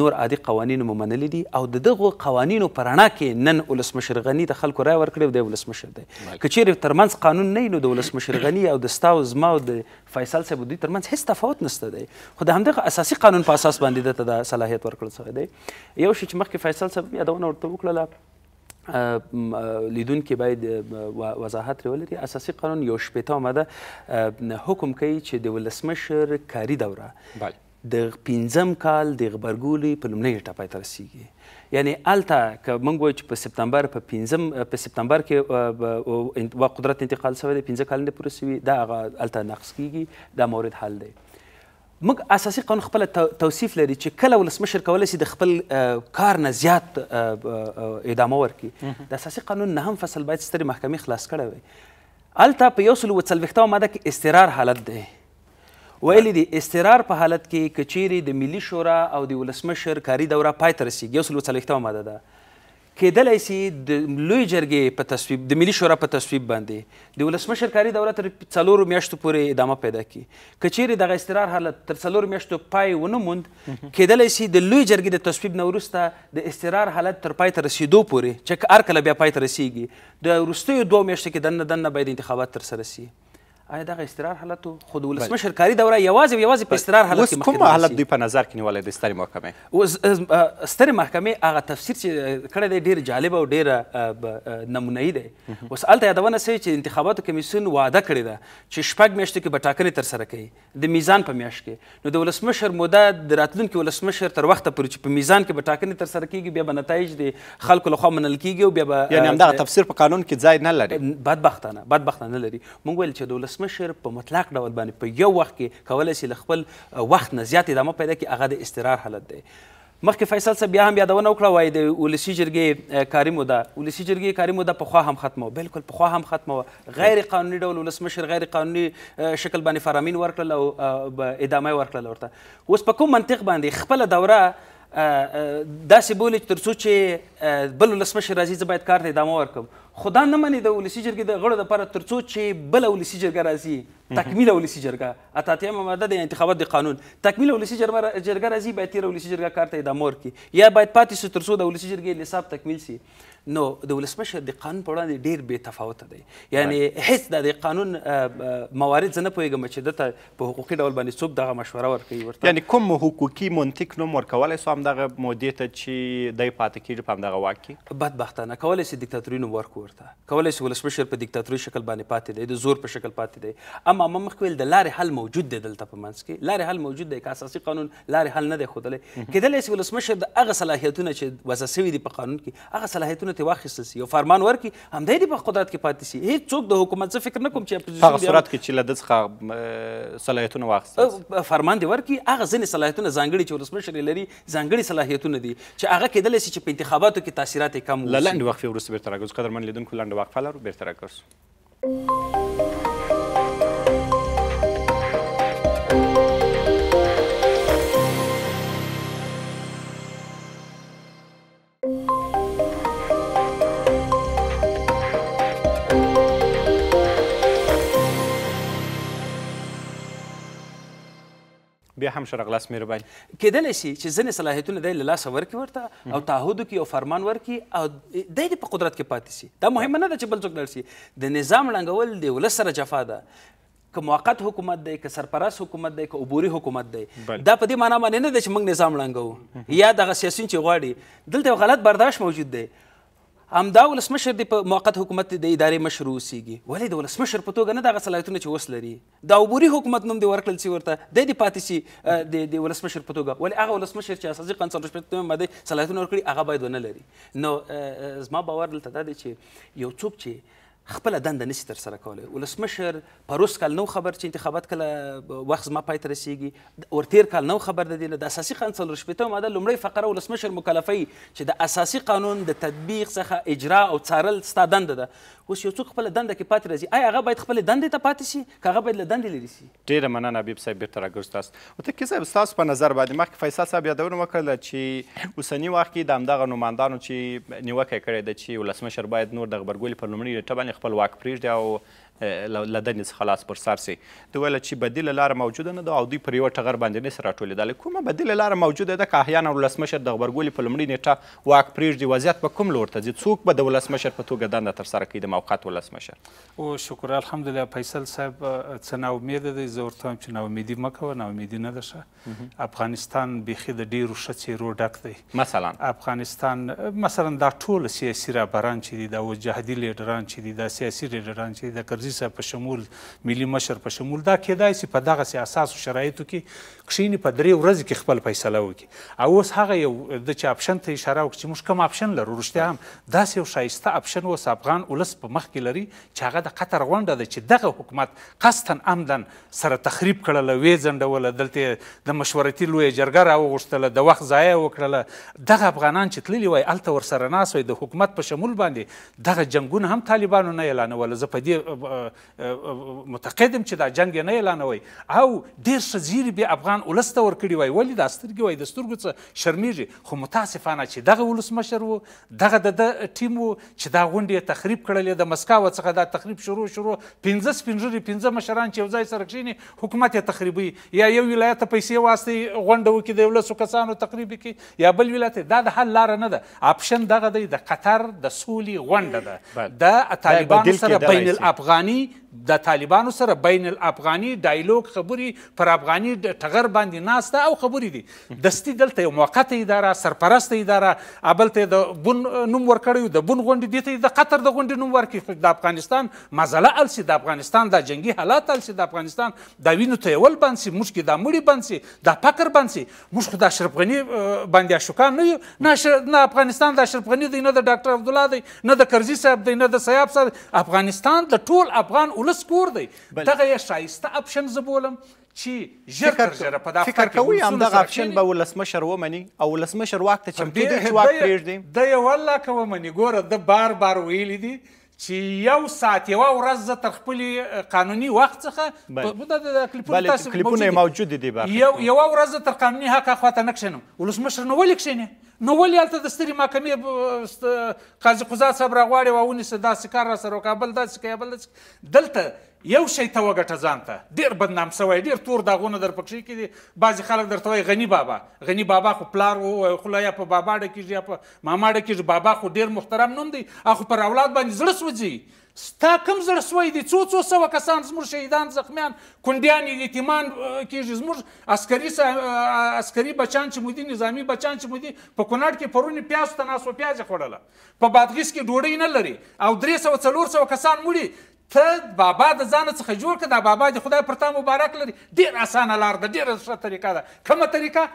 S2: نور عادي قوانینو مو منلی دي او د دغو قوانینو په رڼا کې نن ولسمشر غني د خلکو رایه ورکړې دی ولسمشر دی که چیرې ترمنځ قانون نه نو د ولسمشر غني او د ستا او زما او د فیصل صاحب دوی ترمنځ هیڅ تفاوت نشته دی خو د همدغه اساسي قانون په اساس باندې د صلاحیت ورکړل شوی دی یو شی چې مخکې فیصل صاحب یادونه ورته وکړله لیدون کې باید وضاحت ولري اساسي قانون یو شپېته ماده حکم کوي چې د ولسمشر کاری دوره بله د پنځم کال د غبرګولي په لومړۍ ټاپه ته رسیږي یعنی الته ک موږ وایو چې په سپتمبر په پنځم په سپتمبر کې و قدرت انتقال شوی د پنځه کال نه پوره شوی دا هغه الته نقص کیږي دا مورد حل دی موږ اساسي قانون خپل توصیف لري چې کله ولسمشر کولای شي د خپل کار نه زیات ادامه ورکړي د اساسي قانون نه هم فصل باید سترې محکمې خلاص کړی وي هلته په یو سل اوه څلوېښتمه ماده کې استرار حالت دی ویلي دي استرار په حالت کې که چیرې د ملي شورا او د ولسمشر کاري دوره پای ته رسیږي یو سل اوه څلوېښتمه ماده ده کېدلی سي د لوی جرګې په تصویب د ملي شورا په تصویب باندې د ولسمشر کاري دوره تر څلورو میاشتو پورې ادامه پیدا کړي که چیرې دغه اضطرار حالت تر څلورو میاشتو پای ونه موند کېدلی سي د لوی جرګې د تصویب نه وروسته د اضطرار حالت تر پای ته رسېدو پورې چې هر کله بیا پای ته رسیږي د وروستیو دوو میاشتو کې دننه دننه باید انتخابات ترسره سي آیا دغه استرار حالت خود ولسمشر کاری دوره یوازې یوازې په استرار حالت کې کوم حالت دوی په نظر کې نیولای د سترې محکمې اوس سترې محکمې هغه تفسیر چې کړی دی ډېر جالب او ډېر نمونه دی اوس هلته یادونه سوې چې انتخاباتو کمیسیون وعده کړې ده چې شپږ میاشتو کې به ټاکنې ترسره کوي د میزان په میاشت کې نو د ولسمشر موده د راتلونکي ولسمشر تر وخته پورې چې په میزان کې به ټاکنې ترسره کیږي بیا به نتایج د خلکو لخوا منل کیږي او بیا به یعنې همدغه تفسیر په قانون کې ځای نه لري بدبختانه بدبختانه نه لري موږ ویل چې د ولسمشر په مطلق ډول باندې په یو وخت کې کولی سي له خپل وخت نه زیات ادامه پیدا کړي هغه د استرار حالت دی مخکې فیصل صاحب بیا هم یادونه وکړه وایي د ولسي جرګې کاري موده ولسي جرګې کاري موده پخوا هم ختمه وه بلکل پخوا هم ختمه وه غیر قانوني ډول ولسمشر غیر قانوني شکل باندې فرامین ورکړل او ادامه یې ورکړله ورته اوس په کوم منطق باندې خپله دوره داسې بولي تر څو چې بل ولسمشر راځي زه باید کار ته ادامه ورکړم خدا نه مني د ولسی جرګې د غړو لپاره ترڅو چې بل ولسی جرګه راځي تکمیل ولسی جرګه اتاتیمه ماده د انتخابات د قانون تکمیل ولسی جرګه راځي باید تیر ولسی جرګه کار ته ادامه ورکړي یا باید پاتې سو ترڅو د ولسی جرګې نصاب تکمیل شي نو د ولسمشر د قانون په وړاندې ډیر بې تفاوته دی یعنی هیڅ د قانون موارد زه نه پوهېږم چې دته په حقوقي ډول باندې څوک دغه مشوره ورکوي ورته
S1: یعنی کوم حقوقي منطق نوم ورکولی سو همدغه مودې ته چې دی پاتې
S2: کېږي په همدغه واک کې بدبختانه کولی سي دیکتاتوري نوم ورکړو ورته کولای شي ولسمشر په دیکتاتوري شکل باندې پاتې دی د زور په شکل پاتې دی اما ما مخکې ویل د لارې حل موجود دی دلته په منځ کې لارې حل موجود دی که اساسي قانون لارې حل نه دی ښودلی کېدلی شي ولسمشر د هغه صلاحیتونه چې وضع شوي دي په قانون کې هغه صلاحیتونه ترې واخیستل شي یو فرمان ورکړي همدی دې په قدرت کې پاتې شي هېڅوک د حکومت زه فکر نه کوم چې په صورت
S1: کې چې له ده څخه صلاحیتونه واخیستل
S2: فرمان دی ورکړي هغه ځینې صلاحیتونه ځانګړي چې ولسمشر لري ځانګړي صلاحیتونه دي چې هغه کېدلی شي چې په انتخاباتو کې تاثیرات یې کم له لنډ
S1: وخت وروسته بېرته راګرځو قدرمن اوریدونکو لنډه وقفه لرو بیرته راګرځو
S2: بیا هم شرق لاس مهربان کېدلی شي چې ځینې صلاحیتونه دی له لاسه ورکړي ورته او تعهد وکړي او فرمان ورکړي او دی دې په قدرت کې پاتې شي دا مهمه نه ده چې بل څوک لاړ شي د نظام ړنګول د ولس سره جفا ده که موقت حکومت دی که سرپرست حکومت دی که عبوري حکومت دی دا په دې معنا باندې نه ده چې موږ نظام ړنګوو یا دغه سیاسیون چې غواړي دلته غلط برداشت موجود دی همدا ولسمشر دی په موقت حکومت د ادارې مشر اوسیږي ولې د ولسمشر په توګه نه دغه صلاحیتونه چې اوس لري د عبوري حکومت نوم دی ورکړل سي ورته دی د پاتې سي د د ولسمشر په توګه ولې هغه ولسمشر چې اساسي قانون سره شپږ باندې صلاحیتونه ورکړي هغه باید ونه لري نو زما باور دلته دا دی چې یو څوک چې خپل دنده نسی تر سره کولای ولسمشر پروس کال نو خبر چې انتخابات کله وخت ما پای ته رسیږي ورتیر کال نو خبر د دې د اساسي قانون څلور شپته ماده لومړی فقره ولسمشر مکلفي چې د اساسي قانون د تطبیق څخه اجرا او څارل ستادند ده اوس یو څوک خپل دنده کې پاتې راځي آیا هغه باید خپل دندې ته پاتې شي که هغه باید له دندې لرې شي ډیره مننه حبیب صاحب بیرته راګرځو تاسو
S1: هوتکي صاحب ستاسو په نظر باندې مخکې فیصل صاحب یادونه وکړله چې اوسني وخت کې د همدغه نوماندانو چې نیوکه یې کړې ده چې ولسمشر باید نور د غبرګولي پر لومړۍ نیټه باندې خپل واک پرېږدي او له دندې څخه لاس پر سر سي ده ویله چې بدیله لاره موجوده نه ده او دوی پر یوه ټغر باندې نه سي راټولېدلی کومه بدیله لاره موجوده ده که احیانا ولسمشر د غبرګولي په لومړۍ نیټه واک پرېږدي وضعیت به کوم لور ته ځي څوک به د ولسمشر په توګه دنده ترسره کوي د موقت ولسمشر
S3: او شکر الحمدلله فیصل صاحب څه ناامیده دی زه ورته وایم چې ناامیدي مه کوه ناامیدي نه ده ښه افغانستان بیخي د ډېرو ښه څېرو ډک دی مثلا افغانستان مثلا دا ټول سیاسي رهبران چې دي دا وجهدي لیډران چې دي دا سیاسي لیډران چې دي دا مرکزي صاحب په شمول ملي مشر په شمول دا کېدای سي په دغه سي اساس شرایطو کې کښینی په درې ورځې کې خپل فیصله وکړي او اوس هغه یو د چې اپشن ته اشاره وکړي چې موږ کوم اپشن لرو رښتیا هم داسې یو ښایسته اپشن اوس افغان ولس په مخ کې لري چې هغه د قطر غونډه ده چې دغه حکومت قصدا عمدن سره تخریب کړله ویځنډوله دلته د مشورتي لویه جرګه راوغوښتله د وخت ضایع وکړله دغه افغانان چې تللي وای هلته ورسره ناست وای د حکومت په شمول باندې دغه جنګونه هم طالبانو نه اعلانول زه په دې متقد یم چې دا جنګ یې نه اعلانوي او ډېر ښه زیري بې افغان ځان ولس ته ورکړي وای ولې دا سترګې وای د سترګو څه شرمېږي خو متاسفانه چې دغه ولسمشر و دغه د ده ټیم و چې دا غونډې تخریب کړلې د مسکا څخه دا تخریب شروع شروع پنځه سپینږیري پنځه مشران چې یو ځای سره کښېني حکومت یې تخریبوي یا یو ولایت ته پیسې واستوي غونډه وکړي د یو لسو کسانو تقریب کړي یا بل ولایت دا د حل لاره نه ده اپشن دغه دی د قطر د سولې غونډه ده د طالبانو سره بین الافغاني د طالبانو سره بین الافغاني ډایلوګ خبري پر افغاني ټغر باندې ناسته او خبري دي دستي دلته یو موقته اداره سرپرسته اداره ابلته د بن نوم ورکړیو د بن غونډې دي ته د قطر د غونډې نوم ورکړي د افغانستان مزله السي د افغانستان د جنگي حالات السي د افغانستان د وینو ته ول بنسي موږ کې د مړي بنسي د فقر بنسي موږ خو د اشرف غني باندې عاشقان نه یو نه افغانستان د اشرف غني دی نه د ډاکټر عبدالله دی نه د کرزي صاحب دی نه د سیاب صاحب افغانستان د ټول افغان ولس کور دی دغه یې ښایسته اپشن زه بولم چې ژر تر ژره په دا فکر کوي همدغه اپشن به ولسمشر ومني او ولسمشر
S1: واک ته چمتو دی چې واک پرېږدي
S3: دی یې والله که ومني ګوره ده بار بار ویلی دي چې یو ساعت یوه ورځ زه تر خپلې قانوني وخت څخه کلیپونه موجود دي یوه ورځ زه تر قانوني حق اخواته نه کښېنم ولسمشر نو ولې کښېنې نو ولې هلته د سترې محکمې قاضي قضات صاحب راغواړې وه ونیسه داسې کار راسره وکړه بل داسې کوي بل داسې دلته یو شی ته وګټه ځان ته ډېر بدنام سوی ډېر تور داغونه در پکښې کې دي بعضې خلک درته وایي غني بابا غني بابا خو پلار ووایي خوله یا په بابا ډکېږي یا په ماما ډکېږي بابا خو ډېر محترم نوم دی هغه خو پر اولاد باندې زړه سوځي ستا کم زړه سوی دی څو څو سوه کسان زموږ شهیدان زخمیان کونډیان یتیمان کېږي زموږ عسکري عسکري بچان چې مودي نظامي بچان چې مودي په کونړ کې پرونې پیازو ته ناست پیاز یې خوړله په بادغیس کې ډوډۍ نه لري او درې سوه څلور سوه کسان مړي ته بابا د ځان څخه جوړ کړه دا بابا د خدای پر تا مبارک لري ډیر اسانه لار ده ډیره ښه طریقه ده کومه طریقه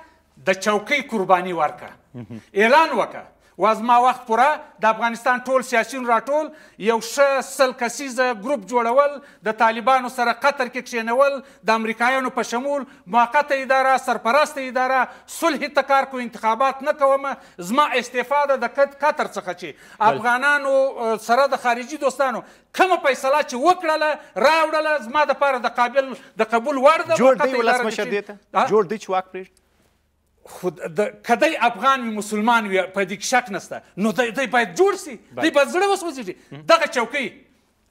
S3: د چوکۍ قرباني ورکړه اعلان وکړه وازما وخت پوره د افغانستان ټول سیاسیون راټول یو ښه سل کسیزه ګروپ جوړول د طالبانو سره قطر کې کښېنول د امریکایانو په شمول موقته اداره سرپرسته اداره صلح ته کار کو انتخابات نه کوم زما استفاده د قطر څخه چې افغانانو سره د خارجي دوستانو کومه فیصله چې وکړله راوړله زما د پاره د قابل د قبول وړ ده جوړ دی ولسمشر دی ته جوړ دی چې واک پرېږدي خو د کدی افغان وي مسلمان وي په دې کې شک نشته نو دی باید جوړ شي دی باید زړه وسوځي دغه چوکۍ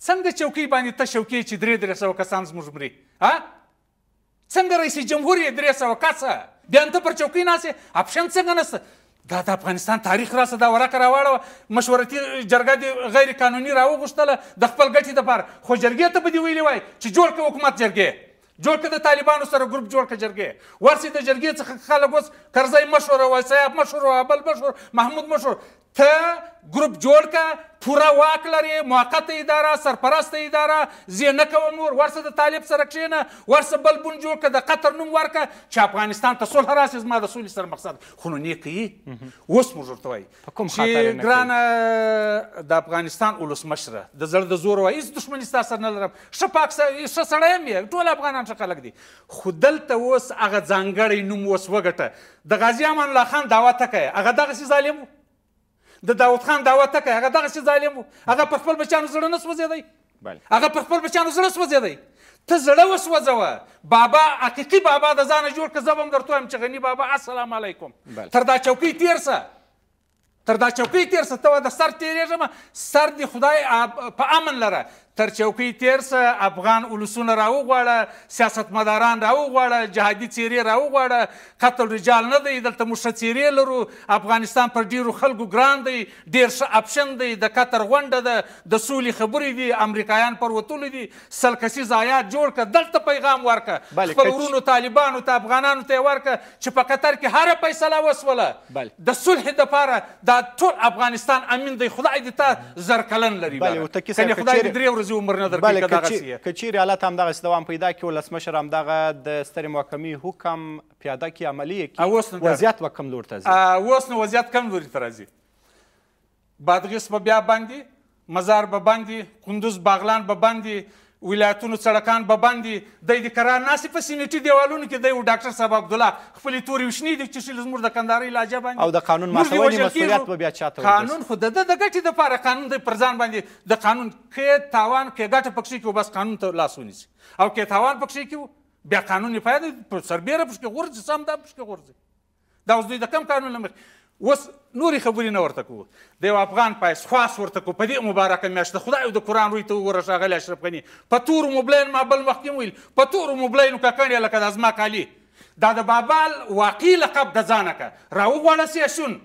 S3: څنګه چوکۍ باندې ته چوکۍ چې درې درې سوه کسان زموږ مري ها څنګه رئیس جمهور یې درې سوه کسه بیا ته پر چوکۍ ناستې اپشن څنګه نشته دا د افغانستان تاریخ راسه دا ورکه راواړه مشورتي جرګه دې غیر قانوني راوغوښتله د خپل ګټې دپاره خو جرګې ته به دې ویلي وای چې جوړ که حکومت جرګې جوړ کړه د طالبانو سره ګروپ جوړ کړه جرګې ورسې د جرګې څخه خلک اوس کرزی مشوره وایي صیاب مشوره بل مشوره محمود مشوره ته ګروپ جوړ که پوره واک لري موقته اداره سرپرسته اداره زه نه کوم نور ورسه د طالب سره کښېنه ورسه بل بون جوړ که د قطر نوم ورکه چې افغانستان ته صلح راسي زما د سولې سره مقصد خو نو نه کوي اوس موږ ورته وایي چې ګرانه د افغانستان ولسمشره د زړه د زور وایي هېڅ دښمني ستا سره نه لرم ښه پاک ښه سړی یم یې ټول افغانان ښه خلک دي خو دلته اوس هغه ځانګړی نوم اوس وګټه د غازي امان الله خان دعوه ته کوي هغه دغسې ظالم و د داوود خان دعوت تکه هغه دغه شی ظالم وو هغه په خپل بچانو زړه نه سوځېدی هغه په خپل بچانو زړه سوځېدی ته زړه وسوځوه بابا حقیقي بابا د ځانه جوړ که زه به هم درته وایم چې غني بابا السلام علیکم تر دا چوکۍ تیر سه تر دا چوکۍ تیر سه ته د سر تیریږم سر دې خدای په امن لره تر چوکۍ تیر سه افغان اولسونه راوغواړه سیاستمداران راوغواړه جهادي څیرې راوغواړه قتل رجال نه دی دلته موږ ښه څیرې لرو افغانستان پر ډیرو خلکو ګران دی ډیر ښه اپشن دی د قطر غونډه ده د سولې خبرې دي امریکایان پر وتلو دي سل کسیز آیات جوړ کړه دلته پیغام ورکړه خپل ورونو طالبانو ته افغانانو ته یې ورکړه چې په قطر کې هره فیصله وسوله د صلح دپاره دا ټول افغانستان امین دی خدای دې تا زرکلن لري بله خدای دې درې ورځې ورځې عمر نه درکوي که دغسې یې
S1: که چیرې حالت همدغسې دوام پیدا کړي ولسمشر همدغه د سترې محکمې حکم
S3: پیاده کړي عملي یې
S1: کړي وضعیت به کم لور ته ځي
S3: اوس نو وضعیت کم لوري ته راځي بادغیس به بیا بندي مزار به بندي کندوز باغلان به بندي ولایتونو سړکان به بند دي دی د کرار ناستې په سینټي دیوالونو کې دی ډاکټر صاحب عبدالله خپلې تورې وشنې دي چې شي زموږ د کندهارۍ لهجه باندې او د قانون ماتولې مسؤلیت به بیا چاته قانون خو د ده د ګټې دپاره قانون دی پر ځان باندې د قانون کې تاوان کې ګټه پکښې کې بس قانون ته لاس ونیسي او کې تاوان پکښې کې بیا قانون یې فایده سربېره پکښې غورځي سم دا پکښې غورځي دا اوس دوی د کم قانون له مخې اوس نورې خبرې نه ورته کوو د یو افغان پایس خواس ورته کوو په دې مبارکه میاشت د خدای د قرآن روی ته وګوره ښاغلی اشرف غني په تورو مبلینو ما بل مخکې ویل په تورو مبلینو ککڼې لکه د زما کالي دا د بابال واقعي لقب د ځانه که راوغواړه سیاسون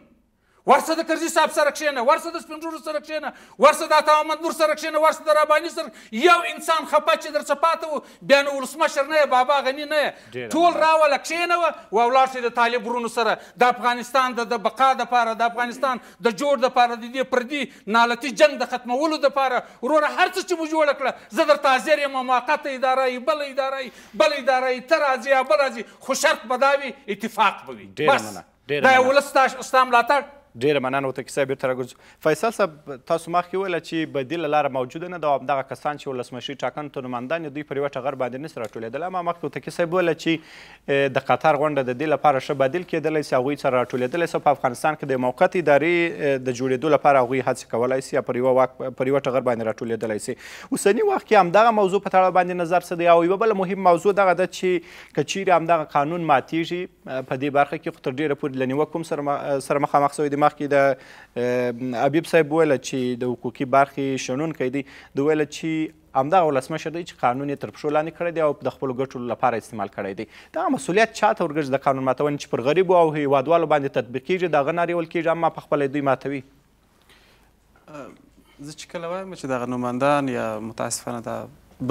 S3: ورسه د کرزي صاحب سره کښېنه ورسه د سپینډورو سره کښېنه ورسه د عطا محمد نور سره کښېنه ورسه د رباني سره یو انسان خفه چې درڅه پاته و بیا نو ولسمشر نه بابا غني نه ټول راوله کښېنوه او ولاړ شئ د طالب ورونو سره د افغانستان د د بقا دپاره د افغانستان د جوړ دپاره د دې پردي نالتي جنګ د ختمولو دپاره وروره هر څه چې مو جوړه کړه زه درته حاضر یم موقته اداره یي بله اداره یي بله اداره یي ته راځي یا بل راځي خو شرط به دا وي اتفاق به وي بس دا یې ولس ستا ملاتړ
S1: ډیره مننه ورته کیسه بیرته راګرځو فیصل صاحب تاسو مخکې وویله چې بدیله لاره موجوده نه ده او همدغه کسان چې ولسمشري ټاکنو ته نمایندان دوی پر یوه ټغر باندې نسي راټولېدل اما مخکې ورته کیسه وویله چې د قطر غونډه د دې لپاره ښه بدیل کېدلی سي هغوی سره راټولېدلی سي په افغانستان کې د موقت ادارې د جوړېدو لپاره هغوی هڅې کولی سي پر یوه واک پر یوه ټغر باندې راټولېدلی سي اوسني وخت کې همدغه موضوع په تړاو باندې نظر څه دی او یوه بله مهم موضوع دغه ده چې که چیرې همدغه قانون ماتیږي په دې برخه کې خو تر ډېره پورې له نیوکو سره مخامخ سوی دی مخکې د ابيب صاحب ویل چې د حقوقي برخې شنون کوي د ویل چې همدغه ولسمشر دی چې قانون یې تر پښو لاندې کړی دی او د خپلو ګټو لپاره استعمال کړی دی دا مسؤلیت چا ته ورګرځي د قانون ماتونې چې پر غریبو او هیوادوالو باندې تطبیق کیږي د هغه ناریول کیږي اما په خپله دوی ماتوي
S4: زه چې کله وایم چې دغه نوماندان یا متاسفانه دا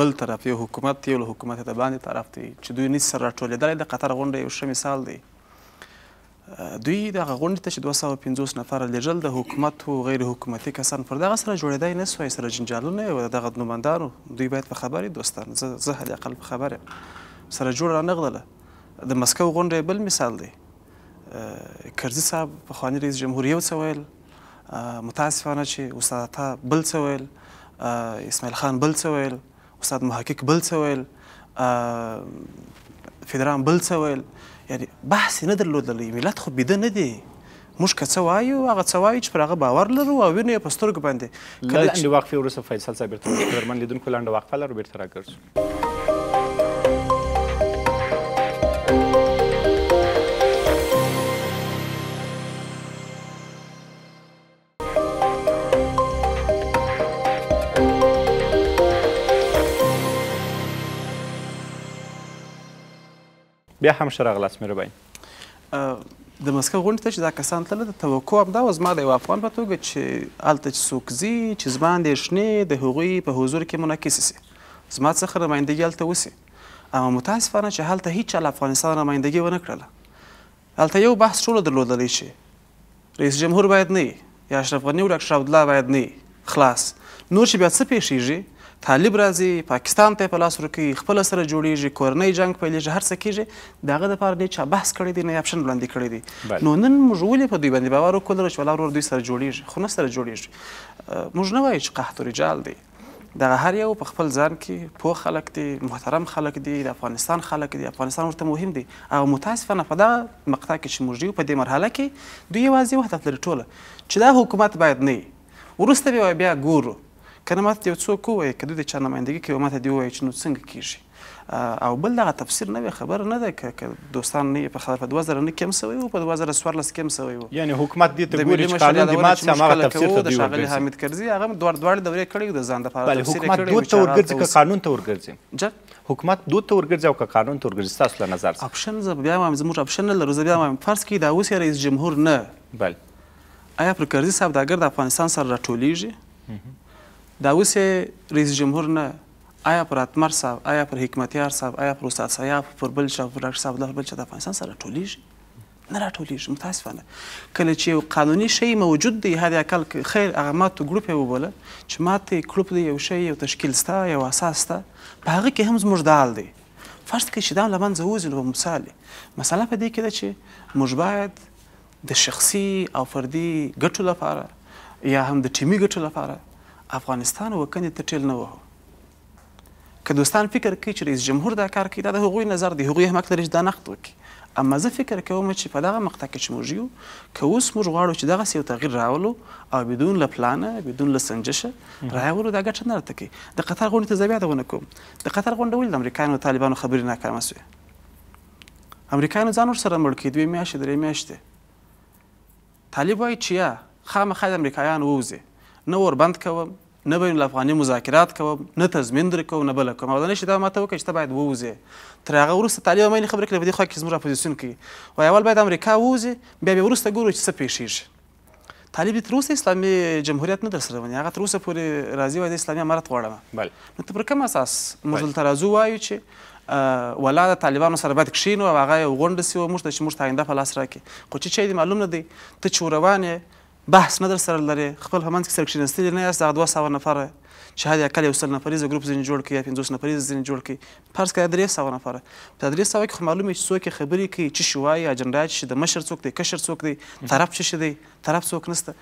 S4: بل طرف یو حکومت یو له حکومت د باندې طرف دی چې دوی نه سره راټولېدلی د قطر غونډه یو ښه مثال دی دوی د غونډې ته چې 250 نفر لېږل د حکومت او غیر حکومتي کسان پر دغه سره جوړېدای نه سوی سره جنجالونه او دغه نمندانو دوی باید په خبرې دوستان زه هلي اقل په خبره سره جوړ رانغلله د مسکو غونډې بل مثال دی کرزي صاحب پخوانی رئیس جمهور یو څه ویل متاسفانه چې استاد عطا بل څه ویل اسماعیل خان بل څه ویل استاد محقق بل څه ویل فدران بل څه ویل یعنی بحث نه درلودلی ملت خو بیده نه دی موږ که څه وایو هغه څه وایو چې پر هغه باور لرو او وینو یې په سترګو باندې لنډې وقفې وروسته فیصل صاحب بیرته قدرمن لیدونکو لنډه وقفه لرو
S1: بیرته راګرځو
S4: بیا هم ښه راغلاست مهرباني د مسکو غونډې ته چې دا کسان تلل د توقع همدا و زما د یو افغان په توګه چې هلته چې څوک ځي چې زما اندېښنې د هغوی په حضور کې منعکسې سي زما څخه نمایندګي هلته وسي اما متاسفانه چې هلته هیچ چا له افغانستان نمایندګي ونه کړله هلته یو بحث ټولو درلودلی چې رئیس جمهور باید نه یا اشرف غني ولک شاودالله باید نه خلاص نور چې بیا څه پېښېږي طالب راځي پاکستان ته په لاس ورکوي خپله سره جوړیږي کورنۍ جنګ پیلېږي هر څه کېږي د هغه دپاره دی چا بحث کړی دی نه اپشن وړاندې کړی دی نو نن موږ ولې په دوی باندې باور وکړو چې ولا ورور دوی سره جوړیږي خو نه سره جوړیږي موږ نه وایو چې قحط رجال دی دغه هر یو په خپل ځان کې پوه خلک دي محترم خلک دي د افغانستان خلک دي افغانستان ورته مهم دي او متاسفانه په دغه مقطع کې چې موږ یو په دې مرحله کې دوی یوازې یو هدف لري ټوله چې دا حکومت باید نه وي وروسته بیا بیا ګورو کنه ماته یو څوک وایي که دوی د چا نمایندګي کوي ماته دی وایي چې نو څنګه کیږي او بل دغه تفسیر نه خبر نه ده که دوستان نه په خلاف 2000 نه کم سوی وو په 2014 کم سوی وو یعنی حکومت دې ته ګوري چې قانون د مات سم هغه تفسیر ته دی شاغلی حامد کرزي هغه دوه دوه دورې کړی د ځان د پاره تفسیر کړی حکومت دوه تور ګرځي که قانون تور ګرځي حکومت دو ته ورګرځي او که قانون ته ورګرځي ستاسو له نظر څخه اپشن زه بیا وایم زموږ اپشن نه لرو زه بیا وایم فرض کړئ دا اوس یې رئیس جمهور نه بل آیا پر کرزي صاحب دا ګرد افغانستان سره راټولیږي دا اوس رئیس جمهور نه آیا پر اتمر صاحب آیا پر حکمتیار صاحب آیا پر استاد سیاف پر بل چا پر ډاکټر صاحب دغه بل چا د افغانستان سره ټولیږي نه راټولیږي متاسفانه کله چې یو قانوني شی موجود دی هدا کل خیر هغه ماته ګروپ یې وبوله چې ماته ګروپ دی یو شی یو تشکیل ستا یو اساس ستا په هغه کې هم زموږ دال دی فرض کړئ چې دا له منځه ووځي نو مثال مسله په دې کې ده چې موږ باید د شخصي او فردي ګټو لپاره یا هم د ټیمي ګټو لپاره افغانستان وکنې ته ټیل نه وهو که دوستان فکر کوي چې رئیس جمهور دا کار کوي دا د هغوی نظر دی هغوی هم حق لري چې دا نقد وکړي اما زه فکر کوم چې په دغه مقطع کې چې موږ یو که اوس موږ غواړو چې دغسې یو تغییر راولو او بدون له پلانه بدون له سنجشه راولو دا ګټه نه راته کوي د قطر غونډې ته زه بیا یادونه کوم د قطر غونډه ولې د امریکایانو او طالبانو خبرې ناکامه سوې امریکایانو ځان ورسره مړ کړي دوې میاشتې درې میاشتې طالب وایي چې یا خامخا د امریکایانو ووځي نه ور بند کوم نه بین الافغاني مذاکرات کوم نه تضمین درې کوم نه بله کوم او دا نه شي دا ماته وکړي چې ته باید ووځې تر هغه وروسته طالب مینې خبرې کړې په دې خوا کې زموږ اپوزیسیون کوي وایي اول باید امریکا ووځي بیا بیا وروسته ګورو چې څه پېښېږي طالب دې تر اوسه اسلامي جمهوریت نه درسره ونی هغه تر اوسه پورې راځي وایي اسلامي امارت غواړم نو ته پر کوم اساس موږ دلته راځو وایو چې ولا د طالبانو سره باید کښینو او هغه یو غونډه سي او موږ ته چې موږ ته آینده په لاس راکړي خو چې چا دې معلوم نه دی ته چې روان یې بحث مدر سره لري خپل همنځ کې سره کښېنستلي نه یاست هغه دوه سوه نفره چې هر یو کال یو سل نفریزه ګروپ ځینې جوړ کړي یا پنځوس نفریزه ځینې جوړ کړي فرض کړئ درې سوه نفره په درې سوه کې خو معلومه چې څوک یې خبرې کوي چې شي وایي اجنډا چې د مشر څوک دی کشر څوک دی طرف څه شی دی طرف څوک نشته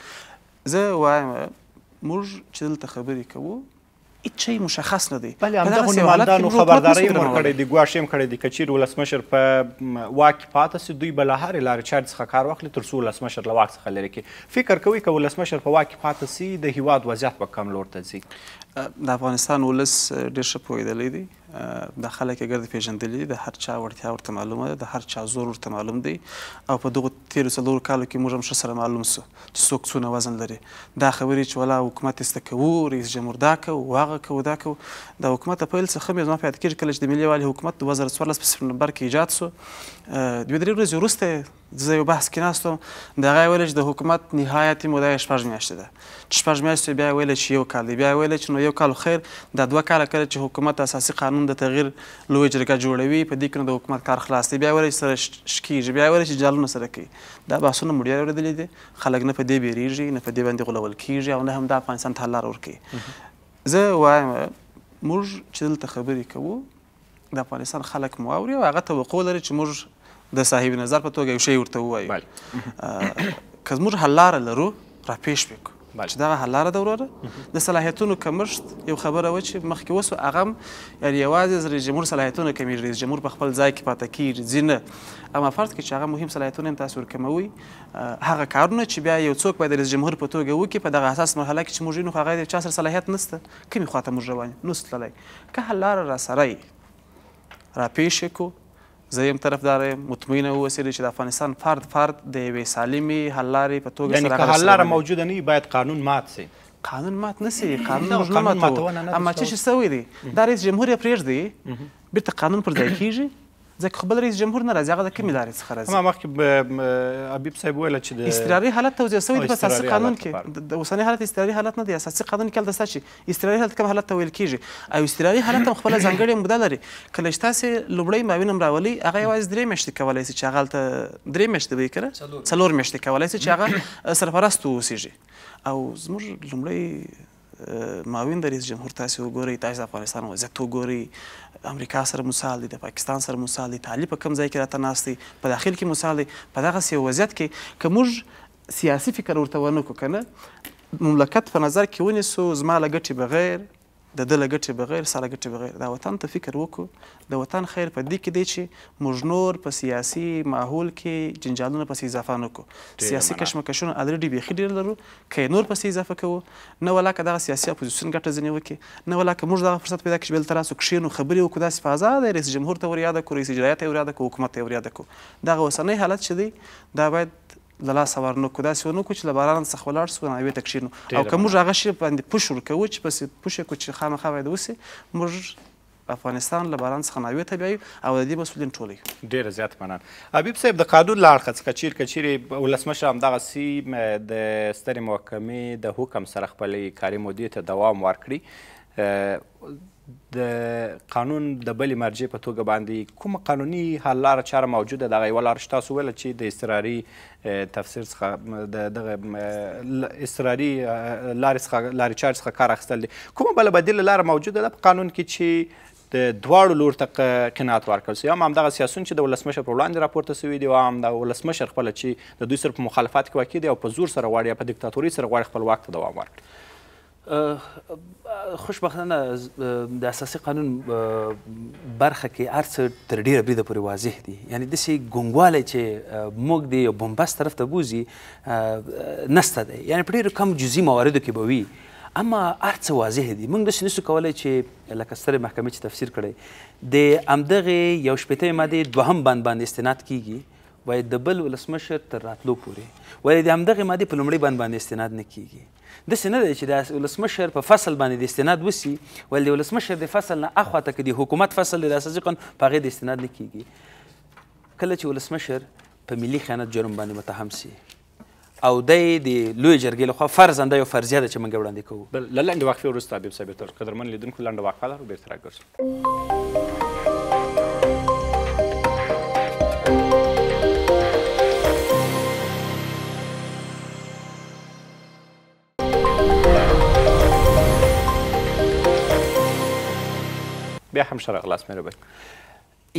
S4: زه وایم موږ چې دلته خبرې کوو هیڅ شی مشخص نه دی بلې همدغه نمایندانو خبرداري هم ورکړې
S1: دي ګواښ هم کړی دی که چیرې ولسمشر په واک کې پاتې سي دوی به له هرې لارې چارې څخه کار واخلي تر څو ولسمشر له واک څخه لرې کړي فکر کوي که ولسمشر په
S4: واک کې پاتې سي د هیواد وضعیت به کم لور ته ځي د افغانستان ولس ډېر ښه پوهېدلی دی د خلک اگر د پیژندلې د هر چا وړتیا ورته معلومه ده د هر چا زور ورته معلوم دی او په دغه تیرو څلورو کالو کې موږ هم ښه سره معلوم سو چې څوک څونه وزن لري دا خبرې چې ولا حکومت ایسته کوو رئیس جمهور دا کوو هغه کوو دا کوو د حکومت په پیل څخه مې زما په یاد کېږي کله چې د ملي والي حکومت 2014 په سپټمبر کې ایجاد سو دوه درې ورځې وروسته زه یو بحث کې ناستم د هغه ویل چې د حکومت نهایت موده شپږ میاشتې ده چې شپږ میاشتې بیا ویل چې یو کال دی بیا ویل چې نو یو کال خیر دا دوه کاله کله چې حکومت اساسي قانون هم د تغییر لوی جرګه جوړوي په دې کې نو د حکومت کار خلاص دی بیا وایي سره شکیږي بیا وایي چې جالونه سره کوي دا بحثونه موږ ډېر اورېدلي دي خلک نه په دې بیریږي نه په دې باندې غولول کیږي او نه هم د افغانستان ته لار ورکوي زه وایم موږ چې دلته خبرې کوو د افغانستان خلک مو اوري او هغه توقع لري چې موږ د صاحب نظر په توګه یو شی ورته ووایو که موږ حل لاره لرو راپېښ به کړو چې دغه حل لاره ده وروره د صلاحیتونو کمښت یو خبره وه چې مخکې وسو هغه هم یعنې یوازې رئیس جمهور صلاحیتونه کمېږي رئیس جمهور په خپل ځای کې پاتې کېږي ځینه اما فرض کړئ چې هغه مهم صلاحیتونه هم تاسو ورکموئ هغه کارونه چې بیا یو څوک باید د رئیس جمهور په توګه وکړي په دغه اساس مرحله کې چې موږ نو هغه د چا سره صلاحیت نسته کومې خواته موږ روان یو نو تللی که حل لاره راسره یې راپېښې کړو زه یم طرفدار یم مطمئنه واوسېږئ چې د افغانستان فرد فرد د یوې سالمې حل لارې په توګه یعنې که حل لاره موجوده نه وي باید قانون مات سي قانون مات نه سي قانون موږ نه ماتوو اما چې څه سوی دی دا رئیس جمهور یې پرېږدي بیرته قانون پر ځای کېږي ځکه خپل رئیس جمهور نه راځي هغه د کومې لارې څخه راځي ما مخکې حبیب صاحب ویله چې د اضطراري حالت توضیح شوی دی په اساسي قانون کې د اوسني حالت اضطراري حالت نه دی اساسي قانون کې دلته شي اضطراري حالت کوم حالت ته ویل کیږي او اضطراري حالت هم خپل ځانګړې موده لري کله چې تاسو لوبړی ماوین هم راولي هغه یوازې درې میاشتې کولای شي چې هغه هلته درې میاشتې به یې کړه څلور میاشتې کولای شي چې هغه سرپرست واوسیږي او زموږ لومړی معاون د رئیس جمهور تاسو وګورئ تاسو د افغانستان وضعیت وګورئ امریکا سره مثال دی د پاکستان سره مثال دی طالب په کوم ځای کې راته ناست دی په داخل کې مثال دی په دغسې وضعیت کې که موږ سیاسي فکر ورته ونه کړو که نه مملکت په نظر کې ونیسو زما له ګټې بغیر د دله ګټې بغیر سره ګټې بغیر دا وطن ته فکر وکړو د وطن خیر په دې کې دی چې موږ نور په سیاسي ماحول کې جنجالونه پسې اضافه نه کړو سیاسي کشمکشونه الریډي بیخي ډېر لرو که یې نور پسې اضافه کوو نه ولا که دغه سیاسي اپوزیسیون ګټه ځینې وکړي نه ولا که موږ دغه فرصت پیدا کړو چې بېرته راسو کښېنو خبرې وکړو داسې په ازاده رئیس جمهور ته ور یاده کړو رئیس اجرایه ته یې ور یاده کړو حکومت ته یې ور یاده کړو دغه اوسنی حالت چې دی دا باید له لاسه ورنکړو داسې ونکړو چې له باران څخه ولاړ شو ناوې ته کښېنو او که موږ هغه شي باندې پوش ورکوو چې پسې پوش یې کړو چې خامخا باید وسي موږ افغانستان له باران څخه ناوې ته بیایو او د دې مسؤلین ټول یو ډېره زیات مننه حبیب
S1: صاحب د قانون له اړخه څخه چیر کچیرې ولسمشر همدغسې د سترې محکمې د حکم سره خپلې کاري مودې ته دوام ورکړي د قانون د بلې مرجع په توګه باندې کومه قانوني حل لاره چاره موجوده دغه یوه لاره چې تاسو ویله چې د اضطراري تفسیر څخه د دغه اضطراري لارې څخه لارې چارې څخه کار اخیستل دي کومه بله بدیله لاره موجوده ده په قانون کې چې د دواړو لور ته قناعت ورکړل سي هم همدغه سیاسون چې د ولسمشر پر وړاندې راپورته سوي دي او همدغه ولسمشر خپله چې د دوی سره په مخالفت کې واقع دي او په زور سره غواړي یا په دیکتاتورۍ سره غواړي خپل واک ته دوام ورکړي
S2: خوشبختانه د اساسي قانون برخه کې ارڅ تر ډیره بریده پورې واضح دي یعنی د سي ګونګواله چې موږ دی بمبس طرف ته بوزي نسته دی یعنی په ډیرو کم جزئي مواردو کې به وي اما ارڅ واضح دي موږ د سنسو کولای چې لکه ستره محکمه چې تفسیر کړي د امدغه یو شپته ماده دوهم بند باندې استناد کیږي باید د بل ولسمشر تر راتلو پورې ولې د همدغې مادې په لومړۍ بند باندې استناد نه کیږي داسې نه دی چې د ولسمشر په فصل باندې د استناد وسي ولې د ولسمشر د فصل نه اخواته که د حکومت فصل دی د اساسي قانون په هغې د استناد نه کیږي کله چې ولسمشر په ملي خیانت جرم باندې متهم سي او د د لوی جرګې لخوا فرضاً دا یو فرضیه ده چې موږ وړاندې کوو بل له لنډې وقفې وروسته حبیب صاحب تر قدرمن لیدونکو لنډه واقعه لرو بېرته
S1: راګرځو
S2: بیا هم شرع غلاس مې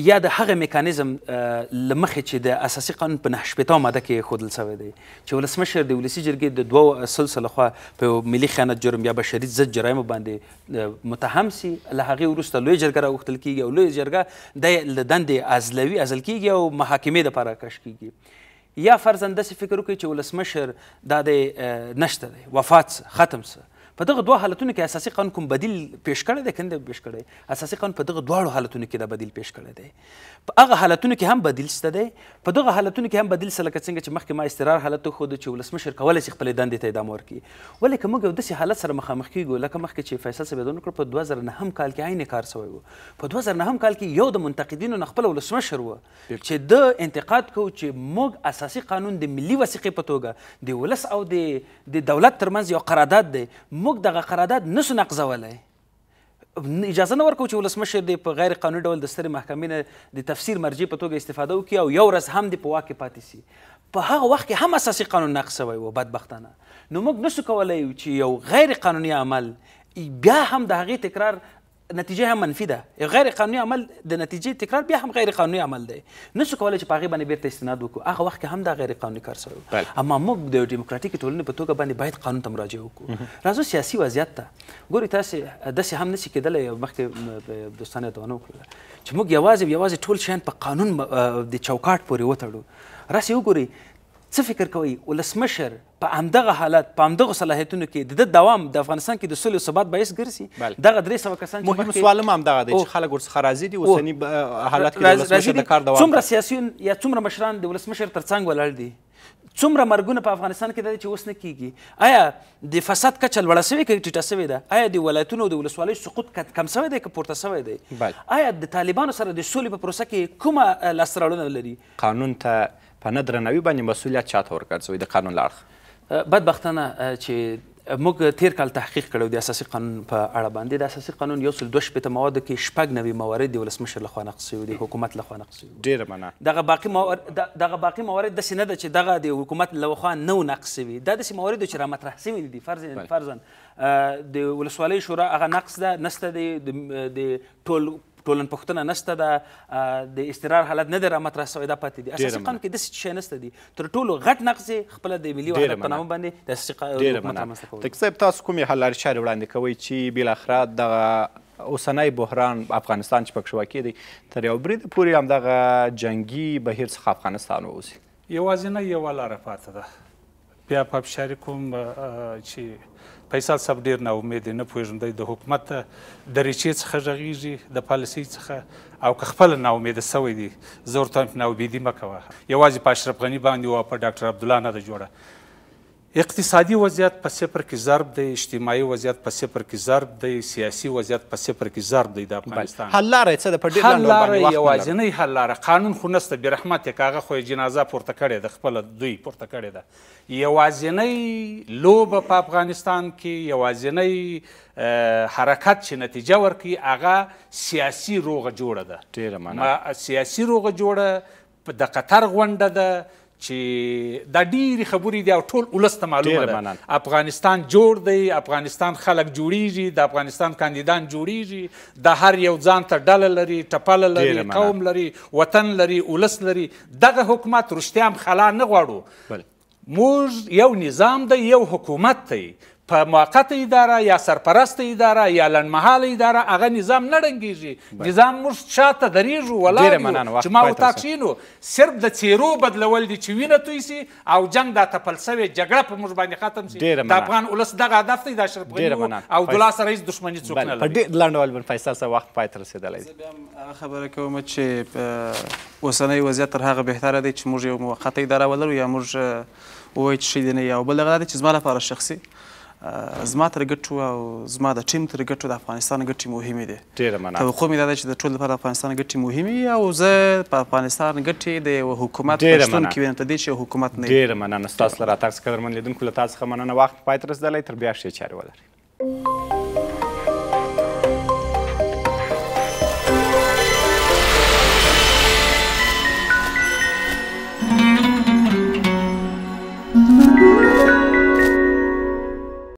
S2: یا د هغه میکانیزم لمخې چې د اساسي قانون په نهه شپېته ماده کې ښودل سوی دی چې ولسمشر د ولسي جرګې د دوو سلسله خوا په ملي خیانت جرم یا بشري ضد جرایمو باندې متهم سي له هغې وروسته لوی جرګه راغوښتل کیږي او لوی جرګه د له دندې عزلوي عزل کیږي او محاکمې دپاره کش کیږي یا فرزن داسې فکر وکړي چې ولسمشر دا د نشته دی وفات ختم سه په دغه دوه حالتونو کې اساسي قانون کوم بدیل پیش کړی دی کنه پیش کړی اساسي قانون په دغه دواړو حالتونو کې دا بدیل پیش کړی دی په هغه حالتونو کې هم بدیل شته دی په دغه حالتونو کې هم بدیل سره لکه څنګه چې مخکې ما استقرار حالت خو د چې ولسمشر کولای شي خپل دندې ته ادامه ورکړي ولې کوم یو داسې حالت سره مخامخ کیږو لکه مخکې چې فیصل صاحب دونه کړ په 2009 کال کې عین کار سوی وو په 2009 کال کې یو د منتقدینو نه خپل ولسمشر وو چې د انتقاد کو چې موږ اساسي قانون د ملي وسیقې په توګه د ولس او د دولت ترمنځ یو قرارداد دی موږ دغه قرارداد نسو نقضولی اجازه نه ورکوو چې ولسمشر دې په غیر قانوني ډول د سترې محکمې نه د تفسیر مرجع په توګه استفاده وکړي او یو ورځ هم دې په واک کې پاتې سي په هغه وخت کې هم اساسي قانون نقض شوی و بدبختانه نو موږ نسو کولی چې یو غیر قانوني عمل بیا هم د هغې تکرار نتیجه هم منفي ده غیر قانوني عمل د نتیجې تکرار بیا هم غیر قانوني عمل دی نشو کولای چې پاغي باندې بیرته استناد وکړو هغه وخت کې هم دا غیر قانوني کار سره اما موږ د دیموکراتیک ټولنې په توګه باندې باید قانون ته مراجعه وکړو راځو سیاسي وضعیت ته ګوري تاسو داسې هم نشي کېدلی مخکې دوستانه دوانه وکړه چې موږ یوازې یوازې ټول شیان په قانون د چوکاټ پورې وتړو راسې وګورئ څه فکر کوئ ولسمشر په همدغه حالت په همدغه صلاحیتونو کې د ده دوام د افغانستان کې د سولې او ثبات باعث ګرځي دغه درې سوه کسان مهم سوال هم همدغه دی چې خلک ورڅخه راضي دي اوسني حالت کې د ولسمشر د کار دوام څومره سیاسیون یا څومره مشران د ولسمشر تر څنګ ولاړ دي څومره مرګونه په افغانستان کې د چې اوس نه کیږي آیا د فساد کچه لوړه سوې که ټیټه سوې ده آیا د ولایتونو د ولسوالیو سقوط کم سوی دی که پورته سوی دی آیا د طالبانو سره د سولې په پروسه کې کومه لاسته راوړنه لري قانون ته په نه درناوي باندې مسؤلیت چاته ورکړل شوی د قانون له بدبختانه چې موږ تیر کال تحقیق کړو د اساسي قانون په اړه باندې د اساسي قانون یو سل دوه شپېته موادو کې شپږ نوي موارد د ولسمشر لخوا نقض شوي دي حکومت لخوا نقض شوي ډېره منه دغه باقي موارد دغه باقي موارد داسې نه ده چې دغه د حکومت لخوا نه و نقض شوي دا داسې موارد چې را مطرح شوي دي فرضاً فرضاً د ولسوالۍ شورا هغه نقص ده نسته د ټول ټولنپوښتنه نشته ده د استقرار حالت نه دی رامطرح سوی دا پاتې دي اساسي قانون کې داسې شی نشته دي تر ټولو غټ نقص یې خپله د ملي وحدت په نامه باندې د اساسي قانون رامنځته کول
S1: تک صاحب تاسو کومې حل لارې چارې وړاندې کوئ چې بالاخره دغه اوسنۍ بحران افغانستان چې پکې واقع دی تر یو برید پورې همدغه جنگي بهیر څخه افغانستان
S3: واوسي یوازینۍ یوه لاره پاتې ده بیا په شریکوم چې فیصل صاحب ډېر نا امید نه پوهېږم دی د حکومت دریچې څخه غږیږي د پالیسۍ څخه او که خپله نا امیده سوی دی زه ورته وایم چې ناامیدي مه کوه یوازې په اشرف غني باندې او په ډاکټر عبدالله نه ده جوړه اقتصادي وضعیت په صفر کې ضرب دی اجتماعي وضعیت په صفر کې ضرب دی سیاسي وضعیت په صفر کې ضرب دی د افغانستان
S1: حل لارې څه ده په ډېر لنډ باندې وخت یوازینۍ
S3: حل لارې قانون خو نسته برحمت یې که هغه خو یې جنازه پورته کړې ده خپله دوی پورته کړې ده یوازینۍ لوبه په افغانستان کې یوازینۍ حرکت چې نتیجه ورکوي هغه سیاسي روغه جوړه ده
S1: ډېره
S3: سیاسي روغه جوړه د قطر غونډه ده چې دا ډېری خبرې دي او ټول ولس ته معلومه ده افغانستان جوړ دی افغانستان خلک جوړیږي د افغانستان کاندیدان جوړیږي د هر یو ځان ته ډله لري ټپله لري قوم لري وطن لري ولس لري دغه حکومت رښتیا هم خلا نه غواړو موږ یو نظام دی یو حکومت دی په موقته اداره یا سرپرست اداره یا لنډمهاله اداره هغه نظام نه ړنګېږي نظام موږ شاته درېږو ولاړ چې ما ورته کښېنو صرف د څېرو بدلول دي چې وینه توی سي او جنګ دا تپل سوې جګړه په موږ باندې ختم سي د افغان ولس دغه هدف دی د اشرف غني او عبدالله سره هېڅ دښمني څوک نه لري په ډېر
S1: لنډ ډول بن فیصل صاحب وخت پای ته رسېدلی زه بیا
S4: هم هغه خبره کوم چې اوسنی وضعیت تر هغه بهتره دی چې موږ یو موقته اداره ولرو یا موږ ووایو چې شي دی نه یا بل دغه دی چې زما لپاره شخصي زما تر ګټو او زما د ټیم تر ګټو د افغانستان ګټي مهمې دي ډیره معنا توقع مې دا ده چې د ټول لپاره افغانستان ګټي مهمې دي او زه په افغانستان ګټي د حکومت پښتون کې
S1: وینم ته دي چې حکومت نه ډیره مننه ستاسو لپاره تاسو قدرمن لیدونکو له تاسو څخه مننه وخت پاترس دلای تر بیا ښه چاره ولري